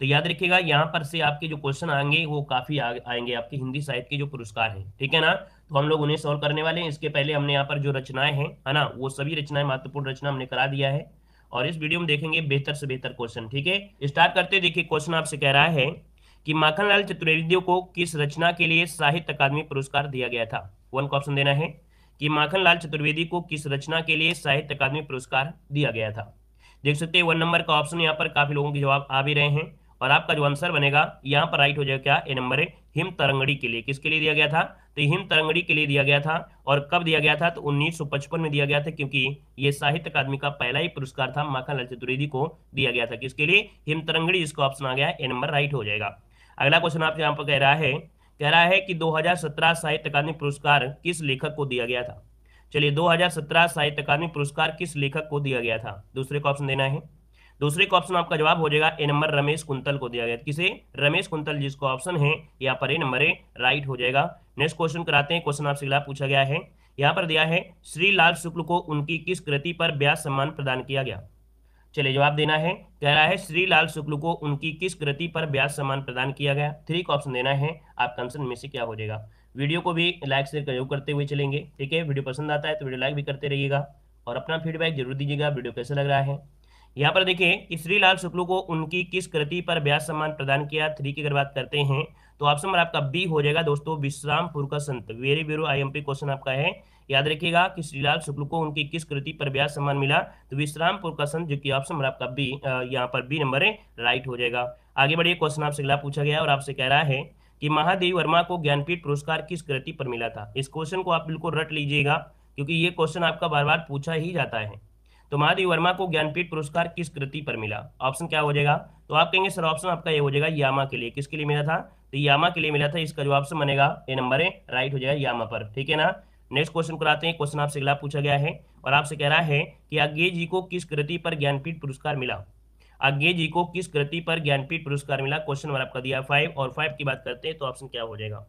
तो याद रखिएगा यहाँ पर से आपके जो क्वेश्चन आएंगे वो काफी आ, आएंगे आपके हिंदी साहित्य के जो पुरस्कार हैं ठीक है ना तो हम लोग उन्हें सॉल्व करने वाले हैं इसके पहले हमने यहाँ पर जो रचनाएं हैं है ना वो सभी रचनाएं महत्वपूर्ण रचना हमने करा दिया है और इस वीडियो में देखेंगे बेहतर से बेहतर क्वेश्चन ठीक है स्टार्ट करते देखिए क्वेश्चन आपसे कह रहा है कि माखनलाल चतुर्वेदी को किस रचना के लिए साहित्य अकादमी पुरस्कार दिया गया था वन का ऑप्शन देना है कि माखनलाल चतुर्वेदी को किस रचना के लिए साहित्य अकादमी पुरस्कार दिया गया था देख सकते हैं वन नंबर का ऑप्शन यहाँ पर काफी लोगों के जवाब आ भी रहे हैं और आपका जो आंसर बनेगा यहाँ पर राइट हो जाएगा क्या ए नंबर है हिम तरंगड़ी के लिए किसके लिए दिया गया था तो हिम तरंगड़ी के लिए दिया गया था और कब दिया गया था तो 1955 में दिया गया था क्योंकि ये साहित्य अकादमी का पहला ही पुरस्कार था लाल चतुर्वेदी को दिया गया था किसके लिए हिम तरंगड़ी इसका ऑप्शन आ गया ए नंबर राइट हो जाएगा अगला क्वेश्चन आपसे यहाँ पर कह रहा है कह रहा है कि दो साहित्य अकादमी पुरस्कार किस लेखक को दिया गया था चलिए 2017 साहित्य अकादमी पुरस्कार किस लेखक को दिया गया था दूसरे को ऑप्शन देना है दूसरे का ऑप्शन आपका जवाब हो जाएगा ए नंबर रमेश कुंतल को दिया गया किसे रमेश कुंतल जिसको ऑप्शन है यहाँ पर ए नंबर ए राइट हो जाएगा नेक्स्ट क्वेश्चन कराते हैं क्वेश्चन आपसे पूछा गया है यहाँ पर दिया है श्री लाल शुक्ल को उनकी किस कृति पर ब्याज सम्मान प्रदान किया गया चलिए जवाब देना है कह रहा है श्री लाल शुक्ल को उनकी किस कृति पर ब्याज सम्मान प्रदान किया गया थ्री का ऑप्शन देना है आपका आंसर में से क्या हो जाएगा वीडियो को भी लाइक शेयर जरूर करते हुए चलेंगे ठीक है वीडियो पसंद आता है तो वीडियो लाइक भी करते रहिएगा और अपना फीडबैक जरूर दीजिएगा वीडियो कैसा लग रहा है यहाँ पर देखें कि श्रीलाल शुक्ल को उनकी किस कृति पर ब्याज सम्मान प्रदान किया थ्री की अगर बात करते हैं तो ऑप्शन नंबर आपका बी हो जाएगा दोस्तों विश्रामपुर का संत वेरी वेरो आईएमपी क्वेश्चन आपका है याद रखिएगा कि श्रीलाल शुक्ल को उनकी किस कृति पर ब्याज सम्मान मिला तो विश्रामपुर का संत जो कि ऑप्शन नंबर आपका बी यहाँ पर बी नंबर है राइट हो जाएगा आगे बढ़िए क्वेश्चन आपसे अगला पूछा गया और आपसे कह रहा है कि महादेव वर्मा को ज्ञानपीठ पुरस्कार किस कृति पर मिला था इस क्वेश्चन को आप बिल्कुल रट लीजिएगा क्योंकि ये क्वेश्चन आपका बार बार पूछा ही जाता है तो महादेव वर्मा को ज्ञानपीठ पुरस्कार किस कृति पर मिला ऑप्शन क्या हो जाएगा तो आप कहेंगे सर ऑप्शन आपका ये हो जाएगा यामा के लिए किसके लिए मिला था तो यामा के लिए मिला था इसका जो ऑप्शन बनेगा ए नंबर है राइट हो जाएगा यामा पर ठीक है ना नेक्स्ट क्वेश्चन कराते हैं क्वेश्चन आपसे अगला पूछा गया है और आपसे कह रहा है कि आज्ञे जी को किस कृति पर ज्ञानपीठ पुरस्कार मिला आज्ञे जी को किस कृति पर ज्ञानपीठ पुरस्कार मिला क्वेश्चन नंबर आपका दिया फाइव और फाइव की बात करते हैं तो ऑप्शन क्या हो जाएगा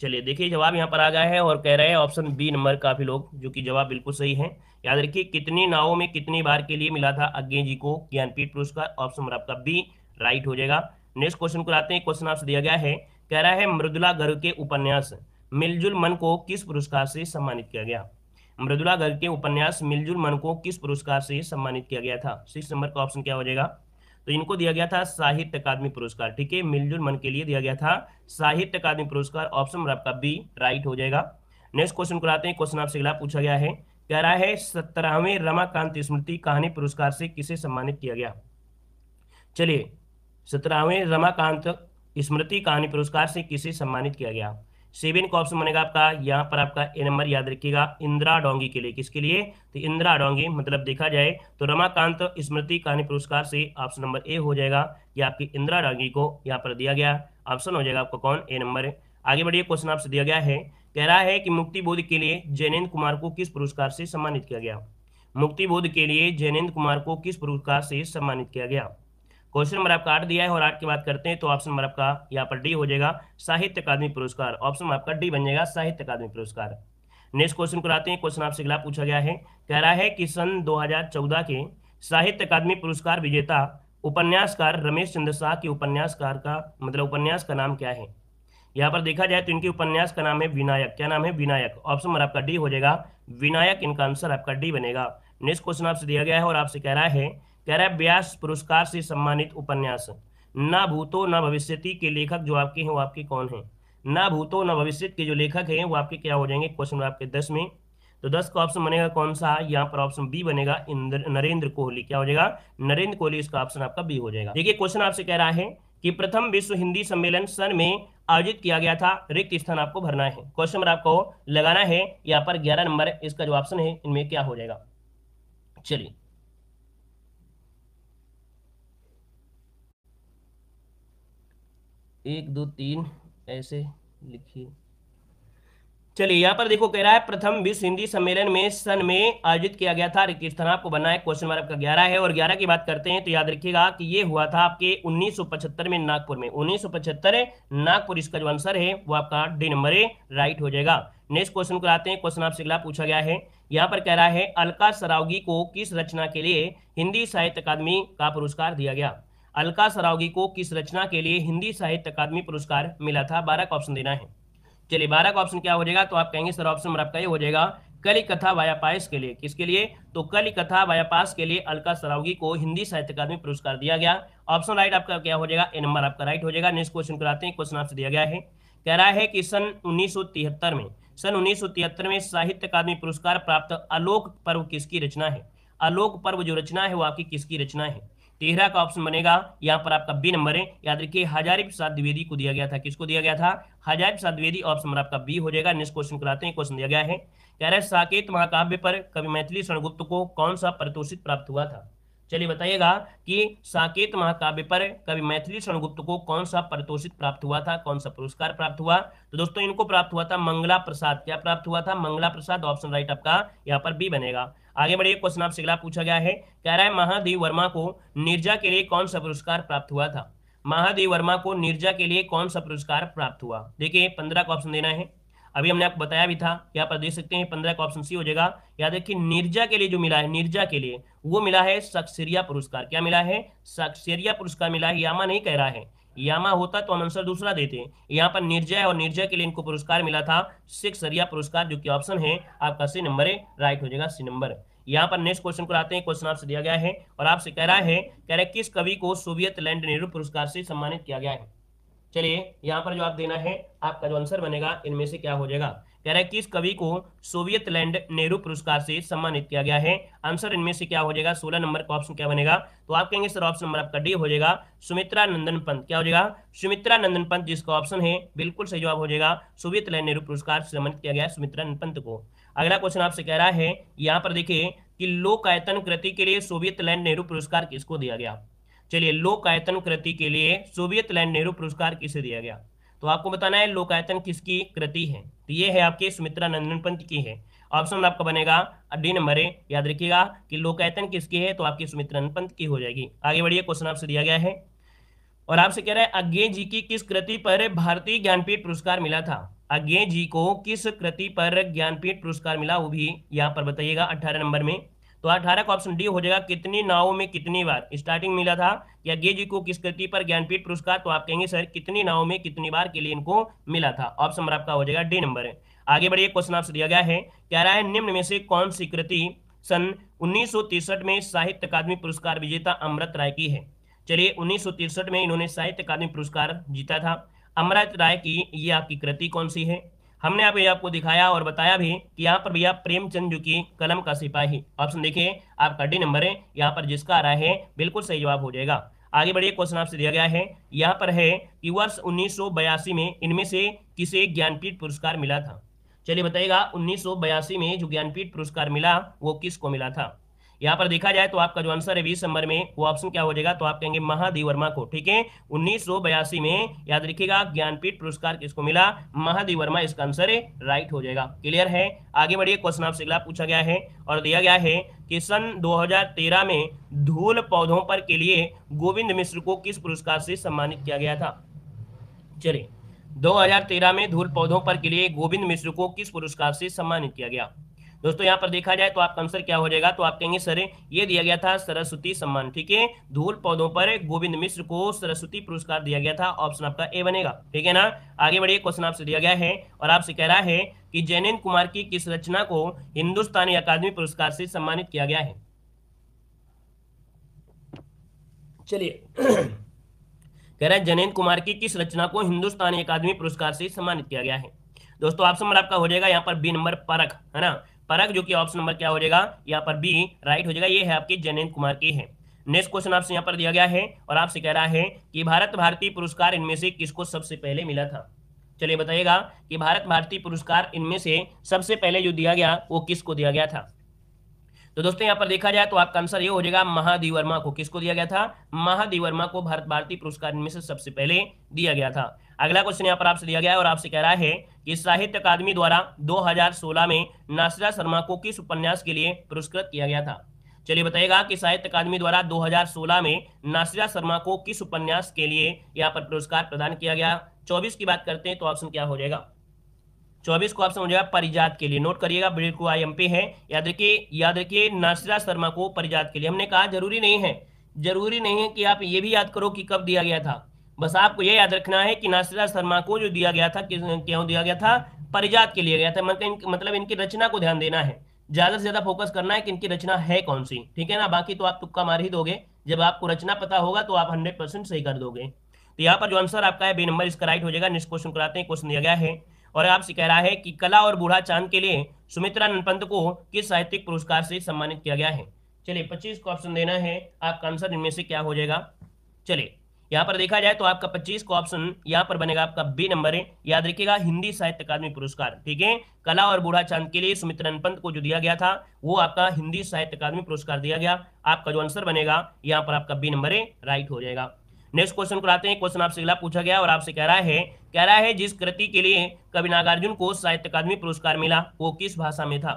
चलिए देखिए जवाब यहाँ पर आ गया है और कह रहे हैं ऑप्शन बी नंबर काफी लोग जो कि जवाब बिल्कुल सही है याद रखिए कितनी नावों में कितनी बार के लिए मिला था अज्ञे जी को ज्ञानपीठ पुरस्कार ऑप्शन नंबर आपका बी राइट हो जाएगा नेक्स्ट क्वेश्चन को लाते हैं क्वेश्चन आपसे दिया गया है कह रहा है मृदुला गर्ग के उपन्यास मिलजुल मन को किस पुरस्कार से सम्मानित किया गया मृदुला गर्ग के उपन्यास मिलजुल मन को किस पुरस्कार से सम्मानित किया गया था सिक्स नंबर का ऑप्शन क्या हो जाएगा तो इनको दिया गया था साहित्य अकादमी पुरस्कार ठीक है मिलजुल मन के लिए दिया गया था साहित्य अकादमी पुरस्कार ऑप्शन नंबर आपका बी राइट हो जाएगा नेक्स्ट क्वेश्चन को लाते हैं क्वेश्चन आपसे अगला पूछा गया है कह रहा है सत्रहवें रमाकांत स्मृति कहानी पुरस्कार से किसे सम्मानित किया गया चलिए सत्रहवें रमाकांत स्मृति कहानी पुरस्कार से किसे सम्मानित किया गया सेवन का ऑप्शन बनेगा आपका यहाँ पर आपका ए नंबर याद रखिएगा इंदिरा डोंगी के लिए किसके लिए तो इंदिरा डोंगी मतलब देखा जाए तो रमाकांत स्मृति कहानी पुरस्कार से ऑप्शन नंबर ए हो जाएगा कि आपकी इंदिरा डोंगी को यहाँ पर दिया गया ऑप्शन हो जाएगा आपका कौन ए नंबर आगे बढ़िए क्वेश्चन आपसे दिया गया है कह रहा है कि मुक्ति बोध के लिए जैनेन्द्र कुमार को किस पुरस्कार से सम्मानित किया गया मुक्ति बोध के लिए जैनेन्द्र कुमार को किस पुरस्कार से सम्मानित किया गया क्वेश्चन नंबर आपका आठ दिया है और आठ की बात करते हैं तो ऑप्शन नंबर आपका यहाँ पर डी हो जाएगा साहित्य अकादमी पुरस्कार ऑप्शन आपका डी बन जाएगा साहित्य अकादमी पुरस्कार नेक्स्ट क्वेश्चन कराते हैं क्वेश्चन आपसे अगला पूछा गया है कह रहा है कि सन 2014 के साहित्य अकादमी पुरस्कार विजेता उपन्यासकार रमेश चंद्र शाह के उपन्यासकार का मतलब उपन्यास का नाम क्या है यहाँ पर देखा जाए तो इनके उपन्यास का नाम है विनायक क्या नाम है विनायक ऑप्शन नंबर आपका डी हो जाएगा विनायक इनका आंसर आपका डी बनेगा नेक्स्ट क्वेश्चन आपसे दिया गया है और आपसे कह रहा है कह रहा है व्यास पुरस्कार से सम्मानित उपन्यास ना भूतो ना भविष्य के लेखक जो आपके हैं वो आपके कौन है ना भूतो ना भविष्य के जो लेखक हैं वो आपके क्या हो जाएंगे क्वेश्चन आपके दस में तो दस का ऑप्शन बनेगा कौन सा यहाँ पर ऑप्शन बी बनेगा नरेंद्र कोहली क्या हो जाएगा नरेंद्र कोहली इसका ऑप्शन आपका बी हो जाएगा देखिए क्वेश्चन आपसे कह रहा है कि प्रथम विश्व हिंदी सम्मेलन सन में आयोजित किया गया था रिक्त स्थान आपको भरना है क्वेश्चन नंबर आपको लगाना है यहाँ पर ग्यारह नंबर इसका जो ऑप्शन है इनमें क्या हो जाएगा चलिए एक दो तीन ऐसे लिखिए चलिए यहाँ पर देखो कह रहा है प्रथम विश्व हिंदी सम्मेलन में सन में आयोजित किया गया था रिक्त स्थान आपको बना है क्वेश्चन नंबर आपका ग्यारह है और ग्यारह की बात करते हैं तो याद रखिएगा कि ये हुआ था आपके 1975 में नागपुर में 1975 नागपुर इसका जो आंसर है वो आपका डी नंबर ए राइट हो जाएगा नेक्स्ट क्वेश्चन को आते हैं क्वेश्चन आपसे अगला पूछा गया है यहाँ पर कह रहा है अलका सरावगी को किस रचना के लिए हिंदी साहित्य अकादमी का पुरस्कार दिया गया अलका सरावगी को किस रचना के लिए हिंदी साहित्य अकादमी पुरस्कार मिला था बारह का ऑप्शन देना है चलिए बारह का ऑप्शन क्या हो जाएगा तो आप कहेंगे सर ऑप्शन नंबर आपका ये हो जाएगा कली कथा वायापास के लिए किसके लिए तो कली कथा वायापास के लिए अलका सरावगी को हिंदी साहित्य अकादमी पुरस्कार दिया गया ऑप्शन राइट आपका क्या हो जाएगा ए नंबर आपका राइट हो जाएगा नेक्स्ट क्वेश्चन कराते हैं क्वेश्चन आपसे दिया गया है कह रहा है कि सन उन्नीस में सन उन्नीस में साहित्य अकादमी पुरस्कार प्राप्त आलोक पर्व किसकी रचना है आलोक पर्व जो रचना है वो आपकी किसकी रचना है तेरह का ऑप्शन बनेगा यहाँ पर आपका बी नंबर है याद रखिए हजारी प्रसाद द्विवेदी को दिया गया था किसको दिया गया था हजारी प्रसाद द्विवेदी ऑप्शन नंबर आपका बी हो जाएगा नेक्स्ट क्वेश्चन कराते हैं क्वेश्चन दिया गया है कह रहे हैं साकेत महाकाव्य पर कवि मैथिली स्वर्णगुप्त को कौन सा पारितोषिक प्राप्त हुआ था चलिए बताइएगा कि साकेत महाकाव्य पर कवि मैथिली शरणगुप्त को कौन सा परितोषित प्राप्त हुआ था कौन सा पुरस्कार प्राप्त हुआ तो दोस्तों इनको प्राप्त हुआ था मंगला प्रसाद क्या प्राप्त हुआ था मंगला प्रसाद ऑप्शन राइट आपका यहाँ पर बी बनेगा आगे बढ़िए क्वेश्चन आपसे अगला पूछा गया है कह रहा है महादेव वर्मा को निर्जा के लिए कौन सा पुरस्कार प्राप्त हुआ था महादेव वर्मा को निर्जा के लिए कौन सा पुरस्कार प्राप्त हुआ देखिए पंद्रह का ऑप्शन देना है अभी हमने आपको बताया भी था यहाँ पर देख सकते हैं पंद्रह का ऑप्शन सी हो जाएगा याद रखिए निर्जा के लिए जो मिला है निर्जा के लिए वो मिला है सक्सेरिया पुरस्कार क्या मिला है सक्सेरिया पुरस्कार मिला है यामा नहीं कह रहा है यामा होता तो हम आंसर दूसरा देते यहाँ पर निर्जय और निर्जय के लिए इनको पुरस्कार मिला था सिक्सरिया पुरस्कार जो कि ऑप्शन है आपका सी नंबर है राइट हो जाएगा सी नंबर यहाँ पर नेक्स्ट क्वेश्चन को आते हैं क्वेश्चन आपसे दिया गया है और आपसे कह रहा है कह रहा है किस कवि को सोवियत लैंड नेहरू पुरस्कार से सम्मानित किया गया है चलिए यहाँ पर जो आप देना है आपका जो आंसर बनेगा इनमें से क्या हो जाएगा कह रहा है कि इस कवि को सोवियत लैंड नेहरू पुरस्कार से सम्मानित किया गया है आंसर इनमें से क्या हो जाएगा सोलह नंबर का ऑप्शन क्या बनेगा तो आप कहेंगे सर ऑप्शन नंबर आपका डी हो जाएगा सुमित्रा नंदन पंत क्या हो जाएगा सुमित्रा नंदन पंत जिसका ऑप्शन है बिल्कुल सही जवाब हो जाएगा सोवियत लैंड नेहरू पुरस्कार से सम्मानित किया गया है सुमित्रा नंदन पंत को अगला क्वेश्चन आपसे कह रहा है यहाँ पर देखिए कि लोकायतन कृति के लिए सोवियत लैंड नेहरू पुरस्कार किसको दिया गया चलिए लोकायतन कृति के लिए सोवियत लैंड नेहरू पुरस्कार किसे दिया गया तो आपको बताना है लोकायतन किसकी कृति है तो ये है आपके सुमित्रा नंदन पंत की है ऑप्शन आपका बनेगा डी नंबर ए याद रखिएगा कि लोकायतन किसकी है तो आपकी सुमित्रा नंदन पंत की हो जाएगी आगे बढ़िए क्वेश्चन आपसे दिया गया है और आपसे कह रहा है अज्ञे जी की किस कृति पर भारतीय ज्ञानपीठ पुरस्कार मिला था अज्ञे जी को किस कृति पर ज्ञानपीठ पुरस्कार मिला वो भी यहाँ पर बताइएगा अठारह नंबर में तो अठारह का ऑप्शन डी हो जाएगा कितनी नावों में कितनी बार स्टार्टिंग मिला था या गे जी को किस कृति पर ज्ञानपीठ पुरस्कार तो आप कहेंगे सर कितनी नावों में कितनी बार के लिए इनको मिला था ऑप्शन नंबर आपका हो जाएगा डी नंबर है आगे बढ़िए क्वेश्चन आपसे दिया गया है क्या रहा है निम्न में से कौन सी कृति सन उन्नीस में साहित्य अकादमी पुरस्कार विजेता अमृत राय की है चलिए उन्नीस में इन्होंने साहित्य अकादमी पुरस्कार जीता था अमृत राय की ये आपकी कृति कौन सी है हमने आप आपको दिखाया और बताया भी कि यहाँ पर भैया प्रेमचंद जो की कलम का सिपाही ऑप्शन देखिए आपका डी नंबर है यहाँ पर जिसका आ रहा है बिल्कुल सही जवाब हो जाएगा आगे बढ़िए क्वेश्चन आपसे दिया गया है यहाँ पर है कि वर्ष उन्नीस में इनमें से किसे ज्ञानपीठ पुरस्कार मिला था चलिए बताइएगा उन्नीस में जो ज्ञानपीठ पुरस्कार मिला वो किसको मिला था यहाँ पर देखा जाए तो आपका जो आंसर है बीस नंबर में वो ऑप्शन क्या हो जाएगा तो आप कहेंगे महादिवर्मा को ठीक है उन्नीस में याद रखिएगा ज्ञानपीठ पुरस्कार किसको मिला महादेव इसका आंसर राइट हो जाएगा क्लियर है आगे बढ़िए क्वेश्चन आपसे अगला पूछा गया है और दिया गया है कि सन 2013 में धूल पौधों पर के लिए गोविंद मिश्र को किस पुरस्कार से सम्मानित किया गया था चलिए 2013 में धूल पौधों पर के लिए गोविंद मिश्र को किस पुरस्कार से सम्मानित किया गया दोस्तों यहाँ पर देखा जाए तो आपका आंसर क्या हो जाएगा तो आप कहेंगे सर ये दिया गया था सरस्वती सम्मान ठीक है धूल पौधों पर गोविंद मिश्र को सरस्वती पुरस्कार दिया गया था ऑप्शन आपका ए बनेगा ठीक है ना आगे बढ़िए क्वेश्चन आपसे दिया गया है और आपसे कह रहा है कि जैनेन्द्र कुमार की किस रचना को हिंदुस्तानी अकादमी पुरस्कार से सम्मानित किया गया है चलिए कह रहा है जनेन्द्र कुमार की किस रचना को हिंदुस्तानी अकादमी पुरस्कार से सम्मानित किया गया है दोस्तों ऑप्शन नंबर आपका हो जाएगा यहाँ पर बी नंबर परख है ना परक जो कि ऑप्शन नंबर क्या हो जाएगा यहाँ पर बी राइट हो जाएगा ये है आपके जनेन्द्र कुमार के है नेक्स्ट क्वेश्चन आपसे यहाँ पर दिया गया है और आपसे कह रहा है कि भारत भारती पुरस्कार इनमें से किसको सबसे पहले मिला था चलिए बताइएगा कि भारत भारती पुरस्कार इनमें से सबसे पहले जो दिया गया वो किसको दिया गया था तो दोस्तों यहाँ पर देखा जाए तो आपका आंसर ये हो जाएगा महादेव वर्मा को किसको दिया गया था महादेव वर्मा को भारत भारती पुरस्कार इनमें से सबसे पहले दिया गया था अगला क्वेश्चन यहाँ पर आपसे दिया गया है और आपसे कह रहा है कि साहित्य अकादमी द्वारा 2016 में नासिरा शर्मा को किस उपन्यास के लिए पुरस्कृत किया गया था चलिए बताइएगा कि साहित्य अकादमी द्वारा 2016 में नासिरा शर्मा को किस उपन्यास के लिए यहाँ पर पुरस्कार प्रदान किया गया 24 की बात करते हैं तो ऑप्शन क्या हो जाएगा 24 को ऑप्शन हो जाएगा परिजात के लिए नोट करिएगा बिल्कुल आई एम है याद रखिए याद रखिए नासिरा शर्मा को परिजात के लिए हमने कहा जरूरी नहीं है जरूरी नहीं है कि आप ये भी याद करो कि कब दिया गया था बस आपको यह याद रखना है कि नासिरा शर्मा को जो दिया गया था क्यों दिया गया था परिजात के लिए गया था मतलब इनकी, मतलब इनकी रचना को ध्यान देना है ज्यादा से ज्यादा फोकस करना है कि इनकी रचना है कौन सी ठीक है ना बाकी तो आप तुक्का मार ही दोगे जब आपको रचना पता होगा तो आप हंड्रेड परसेंट सही कर दोगे तो यहाँ पर जो आंसर आपका है बे नंबर इसका राइट हो जाएगा निष्क क्वेश्चन कराते हैं क्वेश्चन दिया गया है और आपसे कह रहा है कि कला और बूढ़ा चांद के लिए सुमित्रा ननपंत को किस साहित्यिक पुरस्कार से सम्मानित किया गया है चलिए पच्चीस को ऑप्शन देना है आपका आंसर इनमें से क्या हो जाएगा चलिए यहाँ पर देखा जाए तो आपका पच्चीस का ऑप्शन यहाँ पर बनेगा आपका बी नंबर है याद रखिएगा हिंदी साहित्य अकादमी पुरस्कार ठीक है कला और बूढ़ा चांद के लिए सुमित्रन पंत को जो दिया गया था वो आपका हिंदी साहित्य अकादमी पुरस्कार दिया गया आपका जो आंसर बनेगा यहाँ पर आपका बी नंबर है राइट हो जाएगा नेक्स्ट क्वेश्चन कराते हैं क्वेश्चन आपसे अगला पूछा गया और आपसे कह रहा है कह रहा है जिस कृति के लिए कवि नागार्जुन को साहित्य अकादमी पुरस्कार मिला वो किस भाषा में था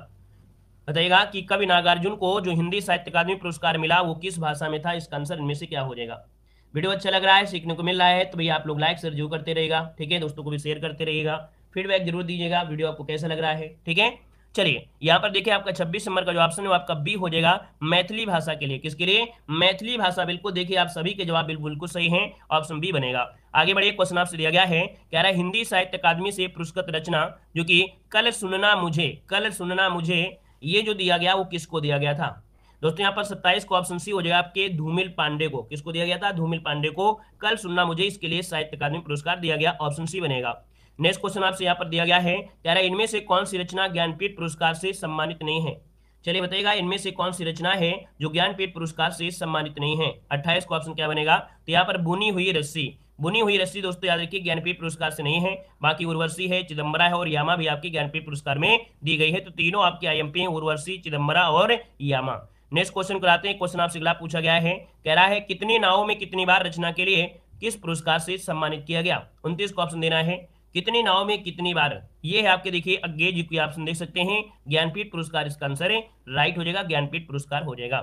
बताइएगा कि कवि नागार्जुन को जो हिंदी साहित्य अकादमी पुरस्कार मिला वो किस भाषा में था इसका आंसर इनमें से क्या हो जाएगा वीडियो अच्छा लग रहा है सीखने को मिल रहा है तो भैया आप लोग लाइक शेयर जरूर करते रहेगा ठीक है दोस्तों को भी शेयर करते रहेगा फीडबैक जरूर दीजिएगा वीडियो आपको कैसा लग रहा है ठीक है चलिए यहाँ पर देखिए आपका 26 नंबर का जो ऑप्शन है वो आपका बी हो जाएगा मैथिली भाषा के लिए किसके लिए मैथिली भाषा बिल्कुल देखिए आप सभी के जवाब बिल्कुल सही हैं ऑप्शन बी बनेगा आगे बढ़िए क्वेश्चन आपसे दिया गया है कह रहा है हिंदी साहित्य अकादमी से पुरस्कृत रचना जो कि कल सुनना मुझे कल सुनना मुझे ये जो दिया गया वो किसको दिया गया था दोस्तों यहाँ पर सत्ताईस को ऑप्शन सी हो जाएगा आपके धूमिल पांडे को किसको दिया गया था धूमिल पांडे को कल सुनना मुझे इसके लिए साहित्य अकादमी पुरस्कार दिया गया ऑप्शन सी बनेगा नेक्स्ट क्वेश्चन आपसे यहाँ पर दिया गया है कह इनमें से कौन सी रचना ज्ञानपीठ पुरस्कार से सम्मानित नहीं है चलिए बताइएगा इनमें से कौन सी रचना है जो ज्ञानपीठ पुरस्कार से सम्मानित नहीं है अट्ठाईस को ऑप्शन क्या बनेगा तो यहाँ पर बुनी हुई रस्सी बुनी हुई रस्सी दोस्तों याद रखिए ज्ञानपीठ पुरस्कार से नहीं है बाकी उर्वर्षी है चिदम्बरा है और यामा भी आपके ज्ञानपीठ पुरस्कार में दी गई है तो तीनों आपके आईएमपी हैं उर्वशी चिदम्बरा और यामा नेक्स्ट क्वेश्चन को लाते हैं क्वेश्चन आपसे अगला पूछा गया है कह रहा है कितनी नावों में कितनी बार रचना के लिए किस पुरस्कार से सम्मानित किया गया उन्तीस को ऑप्शन देना है कितनी नाव में कितनी बार ये है आपके देखिए अज्ञे जी की ऑप्शन देख सकते हैं ज्ञानपीठ पुरस्कार इसका आंसर है राइट हो जाएगा ज्ञानपीठ पुरस्कार हो जाएगा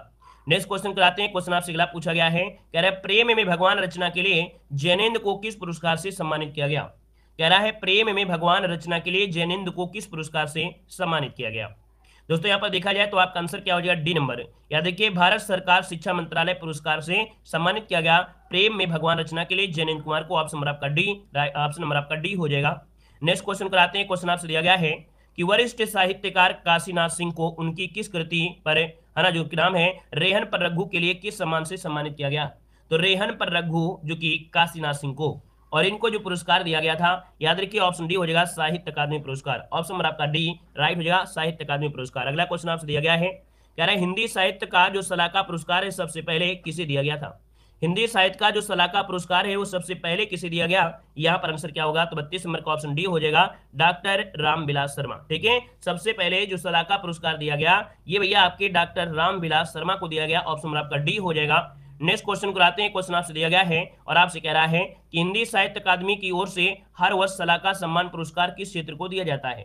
नेक्स्ट क्वेश्चन कराते हैं क्वेश्चन आपसे अगला पूछा गया है कह रहा है प्रेम में भगवान रचना के लिए जैनेन्द्र को किस पुरस्कार से सम्मानित किया गया कह रहा है प्रेम में भगवान रचना के लिए जैनेन्द्र को किस पुरस्कार से सम्मानित किया गया दोस्तों यहाँ पर देखा जाए तो आपका आंसर क्या हो जाएगा डी नंबर या देखिए भारत सरकार शिक्षा मंत्रालय पुरस्कार से सम्मानित किया गया प्रेम में भगवान रचना के लिए जैनेन्द्र कुमार को ऑप्शन नंबर आपका डी ऑप्शन नंबर आपका डी हो जाएगा नेक्स्ट क्वेश्चन कराते हैं क्वेश्चन आपसे दिया गया है कि वरिष्ठ साहित्यकार काशीनाथ सिंह को उनकी किस कृति पर है ना जो नाम है रेहन पर रघु के लिए किस सम्मान से सम्मानित किया गया तो रेहन पर रघु जो कि काशीनाथ सिंह को और इनको जो पुरस्कार दिया गया था याद रखिए ऑप्शन डी हो जाएगा साहित्य अकादमी पुरस्कार ऑप्शन नंबर आपका डी राइट हो जाएगा साहित्य अकादमी पुरस्कार अगला क्वेश्चन आपसे दिया गया है कह रहे हिंदी साहित्य का जो सलाहकार पुरस्कार है सबसे पहले किसे दिया गया था हिंदी साहित्य का जो सलाहकार पुरस्कार है वो सबसे पहले किसे दिया गया यहाँ पर आंसर क्या होगा तो बत्तीस नंबर का ऑप्शन डी हो जाएगा डॉक्टर रामविलास शर्मा ठीक है सबसे पहले जो सलाहकार पुरस्कार दिया गया ये भैया आपके डॉक्टर रामविलास शर्मा को दिया गया ऑप्शन नंबर आपका डी हो जाएगा नेक्स्ट क्वेश्चन कराते हैं क्वेश्चन आपसे दिया गया है और आपसे कह रहा है कि हिंदी साहित्य अकादमी की ओर से हर वर्ष सलाहकार सम्मान पुरस्कार किस क्षेत्र को दिया जाता है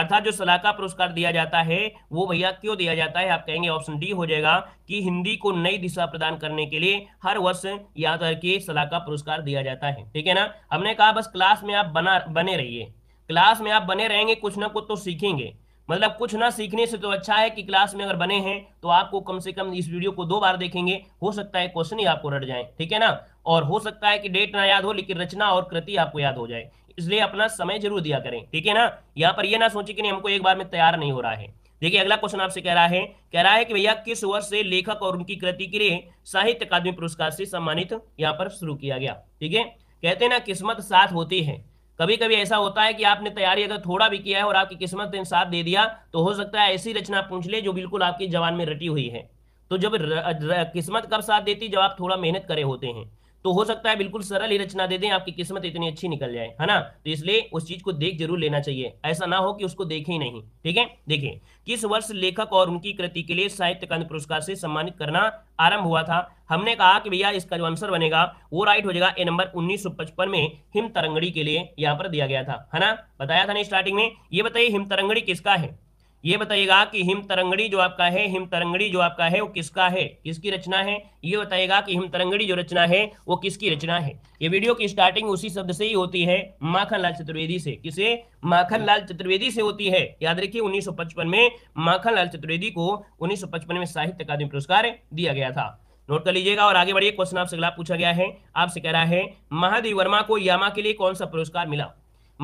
अर्थात जो सलाहकार पुरस्कार दिया जाता है वो भैया क्यों दिया जाता है आप कहेंगे ऑप्शन डी हो जाएगा कि हिंदी को नई दिशा प्रदान करने के लिए हर वर्ष याद करके सलाहकार पुरस्कार दिया जाता है ठीक है ना हमने कहा बस क्लास में आप बना बने रहिए क्लास में आप बने रहेंगे कुछ ना कुछ तो सीखेंगे मतलब कुछ ना सीखने से तो अच्छा है कि क्लास में अगर बने हैं तो आपको कम से कम इस वीडियो को दो बार देखेंगे हो सकता है क्वेश्चन ही आपको रट जाए ठीक है ना और हो सकता है कि डेट ना याद हो लेकिन रचना और कृति आपको याद हो जाए इसलिए अपना समय जरूर दिया करें ठीक है ना यहाँ पर यह ना सोचे कि नहीं हमको एक बार में तैयार नहीं हो रहा है देखिए अगला क्वेश्चन आपसे कह रहा है कह रहा है कि भैया किस वर्ष से लेखक और उनकी कृति के लिए साहित्य अकादमी पुरस्कार से सम्मानित यहाँ पर शुरू किया गया ठीक है कहते हैं ना किस्मत साथ होती है कभी कभी ऐसा होता है कि आपने तैयारी अगर थोड़ा भी किया है और आपकी किस्मत ने साथ दे दिया तो हो सकता है ऐसी रचना पूछ ले जो बिल्कुल आपकी जवान में रटी हुई है तो जब र, र, किस्मत कब साथ देती जब आप थोड़ा मेहनत करे होते हैं तो हो सकता है बिल्कुल सरल ही रचना दे दें आपकी किस्मत इतनी अच्छी निकल जाए है ना तो इसलिए उस चीज को देख जरूर लेना चाहिए ऐसा ना हो कि उसको देखे ही नहीं ठीक है देखिए किस वर्ष लेखक और उनकी कृति के लिए साहित्य कांत पुरस्कार से सम्मानित करना आरंभ हुआ था हमने कहा कि भैया इसका जो आंसर बनेगा वो राइट हो जाएगा ए नंबर 1955 में हिम तरंगड़ी के लिए यहाँ पर दिया गया था है ना बताया था नहीं स्टार्टिंग में ये बताइए हिम तरंगड़ी किसका है ये बताइएगा कि हिम तरंगड़ी जो आपका है हिम तरंगड़ी जो आपका है वो किसका है किसकी रचना है ये बताइएगा कि हिम तरंगड़ी जो रचना है वो किसकी रचना है ये वीडियो की स्टार्टिंग उसी शब्द से ही होती है माखनलाल चतुर्वेदी से किसे माखनलाल चतुर्वेदी से होती है याद रखिए 1955 में माखनलाल चतुर्वेदी को उन्नीस में साहित्य अकादमी पुरस्कार दिया गया था नोट कर लीजिएगा और आगे बढ़िए क्वेश्चन आपसे पूछा गया है आपसे कह रहा है महादेव वर्मा को यामा के लिए कौन सा पुरस्कार मिला